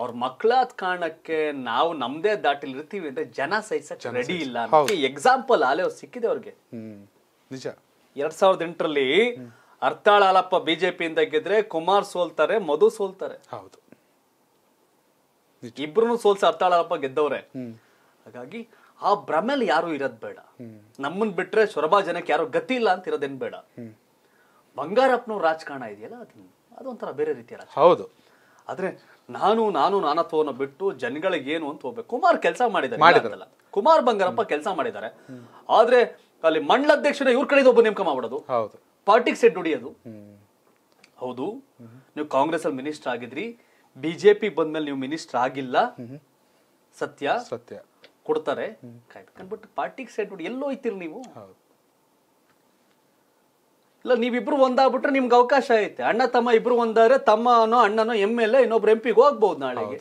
ಅವ್ರ ಮಕ್ಕಳಾದ ಕಾರಣಕ್ಕೆ ನಾವು ನಮ್ದೇ ದಾಟಿಲಿ ಇರ್ತೀವಿ ಅಂದ್ರೆ ಜನ ಸಹಿಸ ರೆಡಿ ಇಲ್ಲ ಎಕ್ಸಾಂಪಲ್ ಆಲೆ ಸಿಕ್ಕಿದೆ ಅವ್ರಿಗೆ ನಿಜ ಎರಡ್ ಸಾವಿರದ ಎಂಟರಲ್ಲಿ ಅರ್ಥಾಳ ಹಾಲಪ್ಪ ಬಿಜೆಪಿಯಿಂದ ಗೆದ್ರೆ ಕುಮಾರ್ ಸೋಲ್ತಾರೆ ಮಧು ಸೋಲ್ತಾರೆ ಹೌದು ಇಬ್ರು ಸೋಲ್ಸ ಅರ್ಥಾಳ ಹಾಲಪ್ಪ ಗೆದ್ದವ್ರೆ ಹಾಗಾಗಿ ಆ ಭ್ರಮೆಲಿ ಯಾರು ಇರೋದ್ ಬೇಡ ನಮ್ಮನ್ ಬಿಟ್ರೆ ಸೊರಬ ಜನಕ್ಕೆ ಯಾರು ಗತಿ ಇಲ್ಲ ಅಂತ ಇರೋದೇನ್ ಬೇಡ ಬಂಗಾರಪ್ಪನೋ ರಾಜಕಾರಣ ಇದೆಯಲ್ಲ ಅದನ್ನ ಅದೊಂಥರ ಬೇರೆ ರೀತಿಯ ಹೌದು ಆದ್ರೆ ನಾನು ನಾನು ನಾನತ್ವವನ್ನು ಬಿಟ್ಟು ಜನಗಳಿಗೆ ಏನು ಅಂತ ಹೋಗ್ಬೇಕು ಕುಮಾರ್ ಕೆಲಸ ಮಾಡಿದ್ದಾರೆ ಕುಮಾರ್ ಬಂಗಾರಪ್ಪ ಕೆಲಸ ಮಾಡಿದ್ದಾರೆ ಆದ್ರೆ ಅಲ್ಲಿ ಮಂಡಲ ಅಧ್ಯಕ್ಷನ ಇವ್ರ ಕಡೆ ಒಬ್ಬ ನೇಮಕ ಮಾಡೋದು ಪಾರ್ಟಿಗೆ ಸೆಟ್ ದುಡಿಯೋದು ಹೌದು ನೀವು ಕಾಂಗ್ರೆಸ್ ಅಲ್ಲಿ ಮಿನಿಸ್ಟರ್ ಆಗಿದ್ರಿ ಬಿಜೆಪಿ ಬಂದ್ಮೇಲೆ ನೀವು ಮಿನಿಸ್ಟರ್ ಆಗಿಲ್ಲ ಸತ್ಯ ಸತ್ಯ ಕೊಡ್ತಾರೆ ಬಟ್ ಪಾರ್ಟಿಗೆ ಸೇರ್ಬಿಟ್ಟು ಎಲ್ಲೋ ಹೋಯ್ತೀರಿ ನೀವು ಇಲ್ಲ ನೀವಿಬ್ರು ಒಂದಾಗ್ಬಿಟ್ರೆ ನಿಮ್ಗೆ ಅವಕಾಶ ಐತೆ ಅಣ್ಣ ತಮ್ಮ ಇಬ್ರು ಒಂದಾದ್ರೆ ತಮ್ಮನೋ ಅಣ್ಣನೋ ಎಮ್ ಎಲ್ ಎ ಇನ್ನೊಬ್ರು ಎಂ ಪಿಗೆ ಹೋಗ್ಬಹುದು ನಾಳೆಗೆ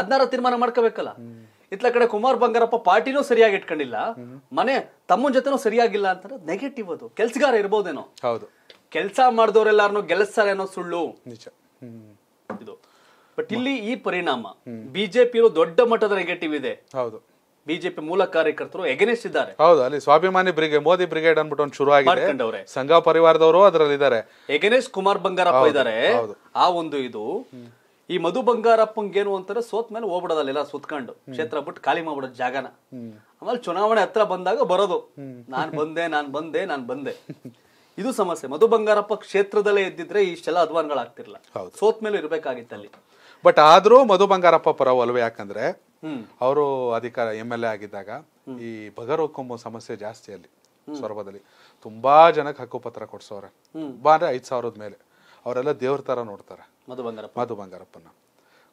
ಅದ್ನಾರ ತೀರ್ಮಾನ ಮಾಡ್ಕೋಬೇಕಲ್ಲ ಇತ್ಲ ಕಡೆ ಕುಮಾರ್ ಬಂಗಾರಪ್ಪ ಪಾರ್ಟಿನೂ ಸರಿಯಾಗಿ ಇಟ್ಕೊಂಡಿಲ್ಲ ಮನೆ ತಮ್ಮನ ಜೊತೆನೂ ಸರಿಯಾಗಿಲ್ಲ ಅಂತಂದ್ರೆ ನೆಗೆಟಿವ್ ಅದು ಕೆಲ್ಸಗಾರ ಇರ್ಬೋದೇನೋ ಹೌದು ಕೆಲಸ ಮಾಡಿದವರೆಲ್ಲಾರನು ಗೆಲ್ಲಿಸ್ತಾರೆ ಅನ್ನೋ ಸುಳ್ಳು ನಿಜ ಇದು ಬಟ್ ಇಲ್ಲಿ ಈ ಪರಿಣಾಮ ಬಿಜೆಪಿ ದೊಡ್ಡ ಮಟ್ಟದ ನೆಗೆಟಿವ್ ಇದೆ ಹೌದು ಬಿಜೆಪಿ ಮೂಲ ಕಾರ್ಯಕರ್ತರು ಎಗನೆಸ್ಟ್ ಇದ್ದಾರೆ ಹೌದು ಅಲ್ಲಿ ಸ್ವಾಭಿಮಾನಿ ಬ್ರಿಗೇಡ್ ಮೋದಿ ಬ್ರಿಗೇಡ್ ಅನ್ಬಿಟ್ಟು ಒಂದು ಶುರು ಆಗಿದೆ ಸಂಘ ಪರಿವಾರದವರು ಅದರಲ್ಲಿ ಇದ್ದಾರೆ ಎಗನೆಸ್ಟ್ ಕುಮಾರ್ ಬಂಗಾರಪ್ಪ ಇದ್ದಾರೆ ಆ ಒಂದು ಇದು ಈ ಮಧು ಬಂಗಾರಪ್ಪ ಏನು ಅಂತಾರೆ ಸೋತ್ ಮೇಲೆ ಎಲ್ಲ ಸುತ್ಕೊಂಡು ಕ್ಷೇತ್ರ ಬಿಟ್ಟು ಖಾಲಿ ಮಾಡ್ಬಿಡೋದು ಜಾಗನ ಆಮೇಲೆ ಚುನಾವಣೆ ಹತ್ರ ಬಂದಾಗ ಬರೋದು ನಾನ್ ಬಂದೆ ನಾನ್ ಬಂದೆ ನಾನ್ ಬಂದೆ ಇದು ಸಮಸ್ಯೆ ಮಧು ಬಂಗಾರಪ್ಪ ಕ್ಷೇತ್ರದಲ್ಲೇ ಇದ್ದಿದ್ರೆ ಇಷ್ಟೆಲ್ಲ ಆಗ್ತಿರ್ಲಿಲ್ಲ ಸೋತ್ ಮೇಲೆ ಇರಬೇಕಾಗಿತ್ತು ಅಲ್ಲಿ ಬಟ್ ಆದರೂ ಮಧು ಬಂಗಾರಪ್ಪ ಪರ ಅಲ್ವೇ ಯಾಕಂದ್ರೆ ಅವರು ಅಧಿಕಾರ ಎಂ ಎಲ್ ಎ ಆಗಿದ್ದಾಗ ಈ ಬಗರೋಕೊಂಬ ಸಮಸ್ಯೆ ಜಾಸ್ತಿ ಅಲ್ಲಿ ಸೊರಬದಲ್ಲಿ ತುಂಬಾ ಜನಕ್ಕೆ ಹಕ್ಕುಪತ್ರ ಕೊಡ್ಸೋರೆ ತುಂಬಾ ಅಂದ್ರೆ ಐದು ಸಾವಿರದ ಮೇಲೆ ಅವರೆಲ್ಲ ದೇವ್ರ ತರ ನೋಡ್ತಾರೆ ಮಧು ಬಂಗಾರಪ್ಪ ಮಧು ಬಂಗಾರಪ್ಪನ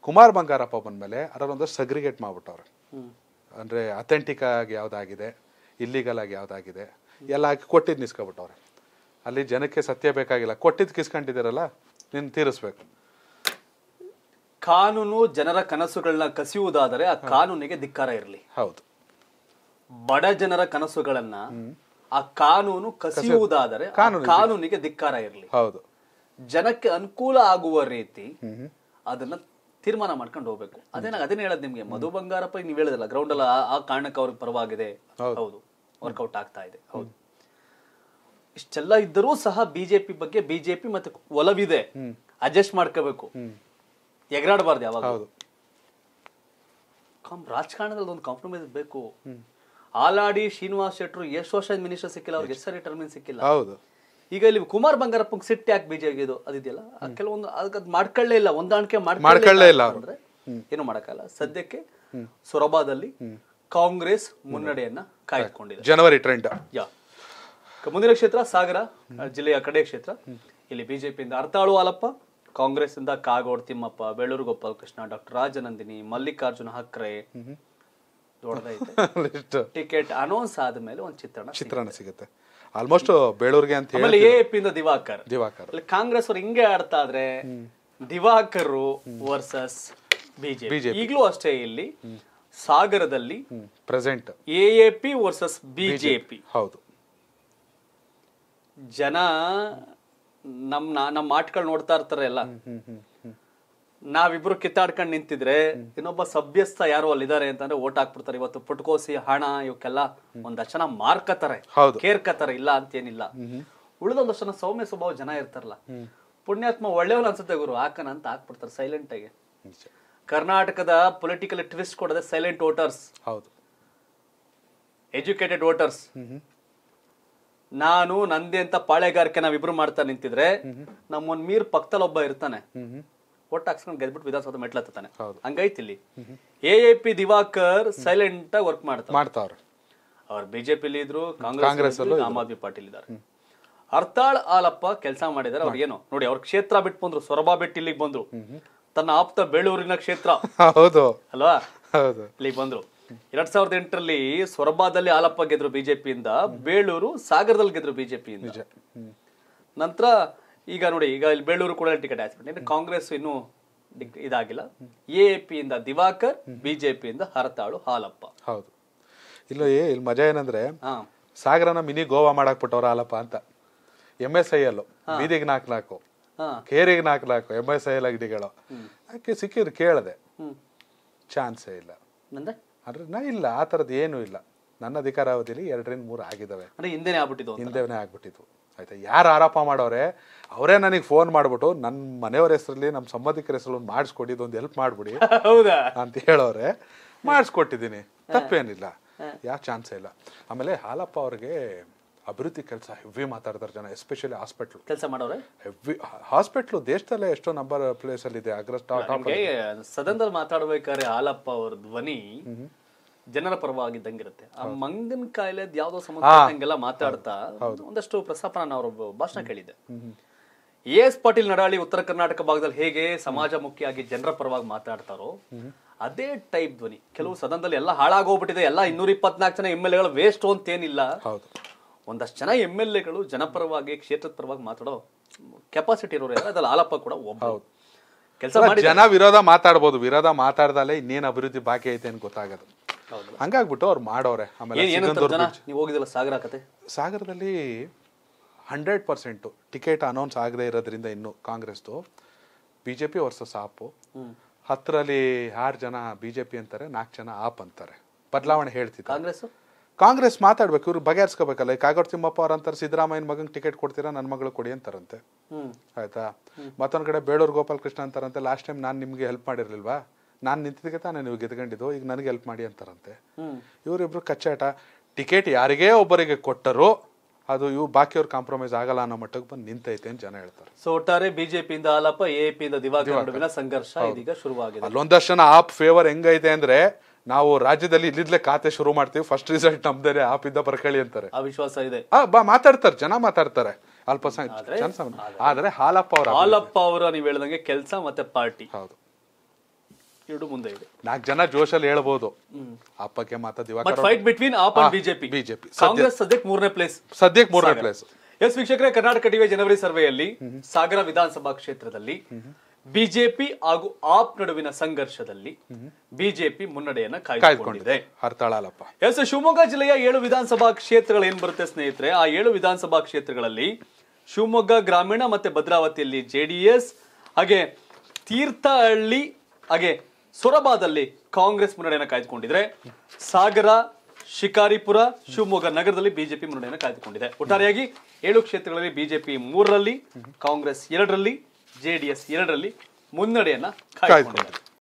ಕುಮಾರ್ ಬಂಗಾರಪ್ಪ ಬಂದ್ಮೇಲೆ ಒಂದಷ್ಟು ಸಗ್ರಿಗೇಟ್ ಮಾಡ್ಬಿಟ್ಟವ್ರೆ ಅಂದ್ರೆ ಅಥೆಂಟಿಕ್ ಆಗಿ ಯಾವ್ದಾಗಿದೆ ಇಲ್ಲಿಗಲ್ ಆಗಿ ಯಾವ್ದಾಗಿದೆ ಎಲ್ಲ ಹಾಕಿ ಕೊಟ್ಟಿದ್ದು ನಿಸ್ಕೊಬಿಟ್ಟವ್ರೆ ಅಲ್ಲಿ ಜನಕ್ಕೆ ಸತ್ಯ ಬೇಕಾಗಿಲ್ಲ ಕೊಟ್ಟಿದ್ ಕಿಸ್ಕೊಂಡಿದ್ದೀರಲ್ಲ ನಿನ್ ತೀರಿಸ್ಬೇಕು ಕಾನೂನು ಜನರ ಕನಸುಗಳನ್ನ ಕಸಿಯುವುದಾದರೆ ಆ ಕಾನೂನಿಗೆ ಧಿಕ್ಕಾರ ಇರಲಿ ಹೌದು ಬಡ ಜನರ ಕನಸುಗಳನ್ನ ಆ ಕಾನೂನು ಕಸಿಯುವುದಾದರೆ ಕಾನೂನಿಗೆ ಧಿಕ್ಕಾರ ಇರಲಿ ಹೌದು ಜನಕ್ಕೆ ಅನುಕೂಲ ಆಗುವ ರೀತಿ ಅದನ್ನ ತೀರ್ಮಾನ ಮಾಡ್ಕೊಂಡು ಹೋಗ್ಬೇಕು ಅದೇ ಅದನ್ನ ಹೇಳದ್ ನಿಮ್ಗೆ ಮಧು ಬಂಗಾರಪ್ಪ ನೀವು ಹೇಳಿದಲ್ಲ ಗ್ರೌಂಡ್ ಅಲ್ಲಿ ಆ ಕಾರಣಕ್ಕೆ ಅವ್ರಿಗೆ ಪರವಾಗಿದೆ ಹೌದು ವರ್ಕೌಟ್ ಆಗ್ತಾ ಇದೆ ಹೌದು ಇಷ್ಟೆಲ್ಲ ಇದ್ದರೂ ಸಹ ಬಿಜೆಪಿ ಬಗ್ಗೆ ಬಿಜೆಪಿ ಮತ್ತೆ ಒಲವಿದೆ ಅಡ್ಜಸ್ಟ್ ಮಾಡ್ಕೋಬೇಕು ಎಗರಾಡಬಾರ್ದು ಯಾವಾಗ ಹೌದು ಕಮ್ ರಾಜಕಾರಣದಲ್ಲಿ ಒಂದು ಕಾಂಪ್ರಮೈಸ್ ಬೇಕು ಆಲಾಡಿ ಶ್ರೀನಿವಾಸ್ ಶೆಟ್ರು ಎಷ್ಟು ವರ್ಷ ಮಿನಿಸ್ಟರ್ ಸಿಕ್ಕಿಲ್ಲ ಅವ್ರಿಗೆ ಎಷ್ಟು ಸರಿ ಟರ್ಮಿನ್ ಸಿಕ್ಕಿಲ್ಲ ಹೌದು ಈಗ ಇಲ್ಲಿ ಕುಮಾರ್ ಬಂಗಾರಪ್ಪಂಗೆ ಸಿಟ್ಟು ಯಾಕೆ ಬಿಜೆಪಿ ಇದು ಅದಿದೆಯಲ್ಲ ಕೆಲವೊಂದು ಅದಕ್ಕೆ ಮಾಡ್ಕೊಳ್ಳೇ ಇಲ್ಲ ಹೊಂದಾಣಿಕೆ ಮಾಡ್ಕೊಳ್ಳೇ ಇಲ್ಲ ಅಂದ್ರೆ ಏನು ಮಾಡಕ್ಕಲ್ಲ ಸದ್ಯಕ್ಕೆ ಸೊರಬಾದಲ್ಲಿ ಕಾಂಗ್ರೆಸ್ ಮುನ್ನಡೆಯನ್ನ ಕಾಯ್ದುಕೊಂಡಿದೆ ಜನವರಿ ಟ್ರೆಂಡ್ ಯಾ ಮುಂದಿನ ಕ್ಷೇತ್ರ ಸಾಗರ ಜಿಲ್ಲೆಯ ಕಡೆಯ ಕ್ಷೇತ್ರ ಇಲ್ಲಿ ಬಿಜೆಪಿಯಿಂದ ಅರ್ತಾಳು ಆಲಪ್ಪ ಕಾಂಗ್ರೆಸ್ಸಿಂದ Kagodu Thimmappa Beluru Krishna doctor Rajanandini Mallikarjuna Hakre *laughs* ticket announce ಆದ್ಮೇಲೆ ಒಂದು ಚಿತ್ರಣ ಚಿತ್ರಣ ಸಿಗುತ್ತೆ ಆಲ್ಮೋಸ್ಟ್ ಬೇಳೂರಿಗೆ ಅಂತ ಹೇಳಿ ಎ ಪಿ ಇಂದ ದಿವಾಕರ್ ದಿವಾಕರ್ ಕಾಂಗ್ರೆಸ್ ಅವ್ರು ಹಿಂಗೆ ಆಡ್ತಾ ಇದ್ರೆ ದಿವಾಕರ್ ವರ್ಸಸ್ ಬಿಜೆಪಿ ಈಗಲೂ ಅಷ್ಟೇ ಇಲ್ಲಿ ಸಾಗರದಲ್ಲಿ ಪ್ರೆಸೆಂಟ್ ಎಎಪಿ ವರ್ಸಸ್ ಬಿಜೆಪಿ ಹೌದು ಜನ ನಮ್ನ ನಮ್ಮ ಮಾಟ್ಗಳು ನೋಡ್ತಾ ಇರ್ತಾರೆ ಎಲ್ಲ ನಾವಿಬ್ರು ಕಿತ್ತಾಡ್ಕೊಂಡ್ ನಿಂತಿದ್ರೆ ಇನ್ನೊಬ್ಬ ಸಭ್ಯಸ್ಥ ಯಾರು ಅಲ್ಲಿ ಇದಾರೆ ಅಂತಂದ್ರೆ ಓಟ್ ಹಾಕ್ಬಿಡ್ತಾರೆ ಇವತ್ತು ಪುಟ್ಕೋಸಿ ಹಣ ಇವಕ್ಕೆಲ್ಲ ಒಂದ್ ಜನ ಮಾರ್ಕತಾರೆ ಕೇರ್ಕತಾರೆ ಇಲ್ಲ ಅಂತ ಏನಿಲ್ಲ ಉಳಿದ ಜನ ಸೌಮ್ಯ ಸ್ವಭಾವ ಜನ ಇರ್ತಾರಲ್ಲ ಪುಣ್ಯಾತ್ಮ ಒಳ್ಳೆಯವನು ಅನ್ಸುತ್ತೆ ಗುರು ಹಾಕನ ಅಂತ ಹಾಕ್ಬಿಡ್ತಾರೆ ಸೈಲೆಂಟ್ ಆಗಿ ಕರ್ನಾಟಕದ ಪೊಲಿಟಿಕಲ್ ಟ್ವಿಸ್ಟ್ ಕೊಡದೆ ಸೈಲೆಂಟ್ ವೋಟರ್ಸ್ ಹೌದು ಎಜುಕೇಟೆಡ್ ವೋಟರ್ಸ್ ನಾನು ನಂದಿ ಅಂತ ಪಾಳೆಗಾರಿಕೆ ಇಬ್ರು ಮಾಡ್ತಾ ನಿಂತಿದ್ರೆ ನಮ್ಮೊಂದ್ ಮೀರ್ ಪಕ್ಕದಲ್ಲಿ ಒಬ್ಬ ಇರ್ತಾನೆ ಒಟ್ಟು ಹಾಕ್ಸ್ಕೊಂಡು ಗೆದ್ಬಿಟ್ಟು ವಿಧಾನಸೌಧ ಮೆಟ್ಲತ್ತಾನೆ ಹಂಗೈತಿ ಇಲ್ಲಿ A A P Diwakar silent ಆಗಿ ವರ್ಕ್ ಮಾಡ್ತಾರೆ ಮಾಡ್ತಾವ್ರ ಅವ್ರು ಬಿಜೆಪಿಲಿ ಇದ್ರು ಕಾಂಗ್ರೆಸ್ ಆಮ್ ಆದ್ಮಿ ಪಾಟೀಲ್ ಇದ್ದಾರೆ ಹರ್ತಾಳ್ ಆಲಪ್ಪ ಕೆಲಸ ಮಾಡಿದಾರೆ ಅವ್ರು ಏನು ನೋಡಿ ಅವ್ರ ಕ್ಷೇತ್ರ ಬಿಟ್ಟು ಬಂದ್ರು ಸೊರಬಾ ಬಿಟ್ಟು ಇಲ್ಲಿಗೆ ಬಂದ್ರು ತನ್ನ ಆಪ್ತ ಬೆಳ್ಳೂರಿನ ಕ್ಷೇತ್ರ ಹೌದು ಅಲ್ವಾ ಇಲ್ಲಿಗೆ ಬಂದ್ರು ಎರಡ್ ಸಾವಿರದ ಎಂಟರಲ್ಲಿ ಸೊರಬಾದಲ್ಲಿ ಹಾಲಪ್ಪ ಗೆದ್ರು ಬಿಜೆಪಿಯಿಂದ ಬೇಳೂರು ಸಾಗರದಲ್ಲಿ ಗೆದ್ರು ಬಿಜೆಪಿಯಿಂದ ನಂತರ ಈಗ ನೋಡಿ ಈಗ ಇಲ್ಲಿ ಬೇಳೂರು ಕೂಡ ಟಿಕೆಟ್ ಹಾಕ್ಸ್ಬಿಟ್ಟು ಕಾಂಗ್ರೆಸ್ ಇನ್ನು ಇದಾಗಿಲ್ಲ ಎ ಪಿಯಿಂದ ದಿವಾಕರ್ ಬಿಜೆಪಿಯಿಂದ ಹರತಾಳು ಹಾಲಪ್ಪ ಹೌದು ಇಲ್ಲ ಇಲ್ಲಿ ಮಜಾ ಏನಂದ್ರೆ ಸಾಗರನ ಮಿನಿ ಗೋವಾ ಮಾಡಕ್ ಬಿಟ್ಟವ್ರ ಹಾಲಪ್ಪ ಅಂತ ಎಂ ಎಸ್ ಐ ಎಲ್ ಬೀದಿಗೆ ನಾಲ್ಕು ನಾಲ್ಕು ಕೇರಿಗೆ ನಾಲ್ಕು ನಾಲ್ಕು ಎಂ ಎಸ್ ಐ ಎಲ್ ಅಗಡಿಗಳು ಸಿಕ್ಕಿದ್ರು ಕೇಳಿದೆ ಚಾನ್ಸೇ ಇಲ್ಲ ಅಂದ್ರೆ ನಾ ಇಲ್ಲ ಆ ಥರದ್ದು ಏನೂ ಇಲ್ಲ ನನ್ನ ಅಧಿಕಾರಾವಧಿಯಲ್ಲಿ ಎರಡರಿಂದ ಮೂರು ಆಗಿದ್ದಾವೆ ಅಂದರೆ ಹಿಂದೆನೇ ಆಗ್ಬಿಟ್ಟಿದ್ದು ಹಿಂದೆನೇ ಆಗ್ಬಿಟ್ಟಿತ್ತು ಆಯ್ತಾ ಯಾರು ಆರೋಪ ಮಾಡೋರೆ ಅವರೇ ನನಗೆ ಫೋನ್ ಮಾಡಿಬಿಟ್ಟು ನನ್ನ ಮನೆಯವರ ಹೆಸರಲ್ಲಿ ನಮ್ಮ ಸಂಬಂಧಿಕರ ಹೆಸರಲ್ಲಿ ಮಾಡಿಸ್ಕೊಡಿ ಇದೊಂದು ಹೆಲ್ಪ್ ಮಾಡಿಬಿಡಿ ಹೌದಾ ಅಂತ ಹೇಳೋರೆ ಮಾಡಿಸ್ಕೊಟ್ಟಿದ್ದೀನಿ ತಪ್ಪೇನಿಲ್ಲ ಯಾವ ಚಾನ್ಸೇ ಇಲ್ಲ ಆಮೇಲೆ ಹಾಲಪ್ಪ ಅವ್ರಿಗೆ ಅಭಿವೃದ್ಧಿ ಕೆಲಸ ಹೆವಿ ಮಾತಾಡ್ತಾರೆ ಜನ ಎಸ್ಪೆಷಲಿ ಹಾಸ್ಪಿಟ್ಲು ಕೆಲಸ ಮಾಡೋರೆ ಹೆವಿ ಹಾಸ್ಪಿಟ್ಲು ದೇಶದಲ್ಲೇ ಎಷ್ಟೋ ನಂಬರ್ ಪ್ಲೇಸ್ ಅಲ್ಲಿ ಇದೆ ಅಗ್ರ ಸದನದಲ್ಲಿ ಮಾತಾಡ್ಬೇಕಾದ್ರೆ ಹಾಲಪ್ಪ ಅವ್ರ ಧ್ವನಿ ಜನರ ಪರವಾಗಿದ್ದಂಗಿರುತ್ತೆ ಆ ಮಂಗನ್ ಕಾಯಿಲೆ ಯಾವ್ದೋ ಸಮಸ್ಯೆ ಮಾತಾಡ್ತಾ ಒಂದಷ್ಟು ಪ್ರಸ್ತಾಪನ ಅವರು ಭಾಷಣ ಕೇಳಿದೆ ಎ ಎಸ್ ಪಾಟೀಲ್ ನಡಾಳಿ ಉತ್ತರ ಕರ್ನಾಟಕ ಭಾಗದಲ್ಲಿ ಹೇಗೆ ಸಮಾಜ ಮುಖ್ಯವಾಗಿ ಜನರ ಪರವಾಗಿ ಮಾತಾಡ್ತಾರೋ ಅದೇ ಟೈಪ್ ಧ್ವನಿ ಕೆಲವು ಸದನದಲ್ಲಿ ಎಲ್ಲ ಹಾಳಾಗೋಗ್ಬಿಟ್ಟಿದೆ ಎಲ್ಲ ಇನ್ನೂರ ಇಪ್ಪತ್ನಾಲ್ಕು ಜನ ಎಮ್ ಎಲ್ ಎಗಳು ವೇಸ್ಟ್ ಅಂತ ಏನಿಲ್ಲ ಒಂದಷ್ಟು ಜನ ಎಮ್ ಎಲ್ ಎಗಳು ಜನಪರವಾಗಿ ಕ್ಷೇತ್ರದ ಪರವಾಗಿ ಮಾತಾಡೋ ಕೆಪಾಸಿಟಿ ಇರೋರು ಯಾರು ಅದ್ರಲ್ಲಿ ಆಲಪ್ಪ ಕೂಡ ಒಬ್ಬ ಕೆಲಸ ಮಾಡಿ ಜನ ವಿರೋಧ ಮಾತಾಡ್ಬೋದು ವಿರೋಧ ಮಾತಾಡ್ದಲ್ಲೇ ಇನ್ನೇನು ಅಭಿವೃದ್ಧಿ ಬಾಕಿ ಐತೆ ಅಂತ ಗೊತ್ತಾಗದು ಹಂಗಾಗ್ಬಿಟ್ಟು ಅವ್ರು ಮಾಡೋರೆ ಆಮೇಲೆ ನೀವು ಸಾಗರ ಕತೆ ಸಾಗರದಲ್ಲಿ ಹಂಡ್ರೆಡ್ ಪರ್ಸೆಂಟು ಟಿಕೆಟ್ ಅನೌನ್ಸ್ ಆಗದೆ ಇರೋದ್ರಿಂದ ಇನ್ನು ಕಾಂಗ್ರೆಸ್ದು B J P versus AAP ಹತ್ತರಲ್ಲಿ ಆರು ಜನ ಬಿ ಜೆ ಪಿ ಅಂತಾರೆ ನಾಲ್ಕು ಜನ ಆಪ್ ಅಂತಾರೆ ಬದಲಾವಣೆ ಹೇಳ್ತಿದ್ದೆ ಕಾಂಗ್ರೆಸ್ ಕಾಂಗ್ರೆಸ್ ಮಾತಾಡ್ಬೇಕು ಇವ್ರು ಬಗೆಹರಿಸ್ಕೋಬೇಕಲ್ಲ ಈ ಕಾಗೋಡ್ ತಿಮ್ಮಪ್ಪ ಅವರಂತಾರೆ ಸಿದ್ದರಾಮಯ್ಯನ ಮಗಂಗೆ ಟಿಕೆಟ್ ಕೊಡ್ತೀರಾ ನನ್ನ ಮಗಳು ಕೊಡಿ ಅಂತಾರಂತೆ ಆಯ್ತಾ ಮತ್ತೊಂದು ಕಡೆ ಬೇಳೂರು ಕೃಷ್ಣ ಅಂತಾರಂತೆ ಲಾಸ್ಟ್ ಟೈಮ್ ನಾನು ನಿಮ್ಗೆ ಹೆಲ್ಪ್ ಮಾಡಿರ್ಲಿಲ್ವಾ ನಾನು ನಿಂತಿದ್ದಕ್ಕೆ ನಾನು ನೀವು ಗೆದ್ಕೊಂಡಿದ್ದು ಈಗ ನನಗೆ ಹೆಲ್ಪ್ ಮಾಡಿ ಅಂತಾರಂತೆ ಇವರಿಬ್ರು ಕಚ್ಚಾಟ ಟಿಕೆಟ್ ಯಾರಿಗೇ ಒಬ್ಬರಿಗೆ ಕೊಟ್ಟರು ಅದು ಇವು ಅವ್ರ ಕಾಂಪ್ರಮೈಸ್ ಆಗಲ್ಲ ಅನ್ನೋ ಮಟ್ಟಕ್ಕೆ ಬಂದು ನಿಂತೈತೆ ಅಂತ ಜನ ಹೇಳ್ತಾರೆ ಸೊ ಒಟ್ಟಾರೆ ಬಿಜೆಪಿಯಿಂದ ಆಲಪ ಎಪಿಯಿಂದ ದಿವಾಕರ ಸಂಘರ್ಷ ಇದೀಗ ಶುರುವಾಗಿದೆ ಅಲ್ಲೊಂದಷ್ಟು ಜನ ಆಪ್ ಫೇವರ್ ಹೆಂಗೈತೆ ಅಂದ್ರೆ ನಾವು ರಾಜ್ಯದಲ್ಲಿ ಇಲ್ಲಿದ್ಲೇ ಖಾತೆ ಶುರು ಮಾಡ್ತೀವಿ ಫಸ್ಟ್ ರಿಸಲ್ಟ್ ನಮ್ದೇನೆ ಇಂದ ಬರ್ಕೊಳ್ಳಿ ಅಂತಾರೆ ಅವಿಶ್ವಾಸ ಇದೆ ಆ, ಬಾ ಮಾತಾಡ್ತಾರೆ ಜನ ಮಾತಾಡ್ತಾರೆ ಅಲ್ಪಸಂಖ್ಯಾತ ಆದ್ರೆ ಹಾಲಪ್ಪ ಅವರ ಹಾಲಪ್ಪ ಅವರ ನೀವು ಹೇಳ್ದಂಗೆ ಕೆಲಸ ಮತ್ತೆ ಪಾರ್ಟಿ ಹೌದು ಎರಡು ಮುಂದೆ ಇದೆ ನಾಲ್ಕು ಜನ ಜೋಶಲ್ಲಿ ಹೇಳ್ಬೋದು ಅಪ್ಪಕ್ಕೆ ಮಾತಾ Diwakar fight between AAP and BJP Congress ಸದ್ಯಕ್ಕೆ ಮೂರನೇ ಪ್ಲೇಸ್ ಸದ್ಯಕ್ಕೆ ಮೂರನೇ ಪ್ಲೇಸ್ ಎಸ್ ವೀಕ್ಷಕರೇ ಕರ್ನಾಟಕ ಟಿವಿ ಜನವರಿ ಸರ್ವೆಯಲ್ಲಿ ಸಾಗರ ವಿಧಾನಸಭಾ ಕ್ಷೇತ್ರದಲ್ಲಿ ಬಿಜೆಪಿ ಹಾಗೂ ಆಪ್ ನಡುವಿನ ಸಂಘರ್ಷದಲ್ಲಿ ಬಿಜೆಪಿ ಮುನ್ನಡೆಯನ್ನ ಕಾಯ್ದುಕೊಂಡಿದೆ ಹರ್ತಾಳಪ್ಪ ಎಸ್ ಶಿವಮೊಗ್ಗ ಜಿಲ್ಲೆಯ ಏಳು ವಿಧಾನಸಭಾ ಕ್ಷೇತ್ರಗಳು ಏನ್ ಬರುತ್ತೆ ಸ್ನೇಹಿತರೆ ಆ ಏಳು ವಿಧಾನಸಭಾ ಕ್ಷೇತ್ರಗಳಲ್ಲಿ ಶಿವಮೊಗ್ಗ ಗ್ರಾಮೀಣ ಮತ್ತೆ ಭದ್ರಾವತಿಯಲ್ಲಿ ಜೆಡಿಎಸ್ ಹಾಗೆ ತೀರ್ಥಹಳ್ಳಿ ಹಾಗೆ ಸೊರಬಾದಲ್ಲಿ ಕಾಂಗ್ರೆಸ್ ಮುನ್ನಡೆಯನ್ನು ಕಾಯ್ದುಕೊಂಡಿದ್ರೆ ಸಾಗರ ಶಿಕಾರಿಪುರ ಶಿವಮೊಗ್ಗ ನಗರದಲ್ಲಿ ಬಿಜೆಪಿ ಮುನ್ನಡೆಯನ್ನು ಕಾಯ್ದುಕೊಂಡಿದೆ ಒಟ್ಟಾರೆಯಾಗಿ ಏಳು ಕ್ಷೇತ್ರಗಳಲ್ಲಿ ಬಿಜೆಪಿ ಮೂರರಲ್ಲಿ ಕಾಂಗ್ರೆಸ್ ಎರಡರಲ್ಲಿ ಜೆಡಿಎಸ್ ಎರಡರಲ್ಲಿ ಮುನ್ನಡೆಯನ್ನ ಕಾಯ್ದುಕೊಂಡಿದೆ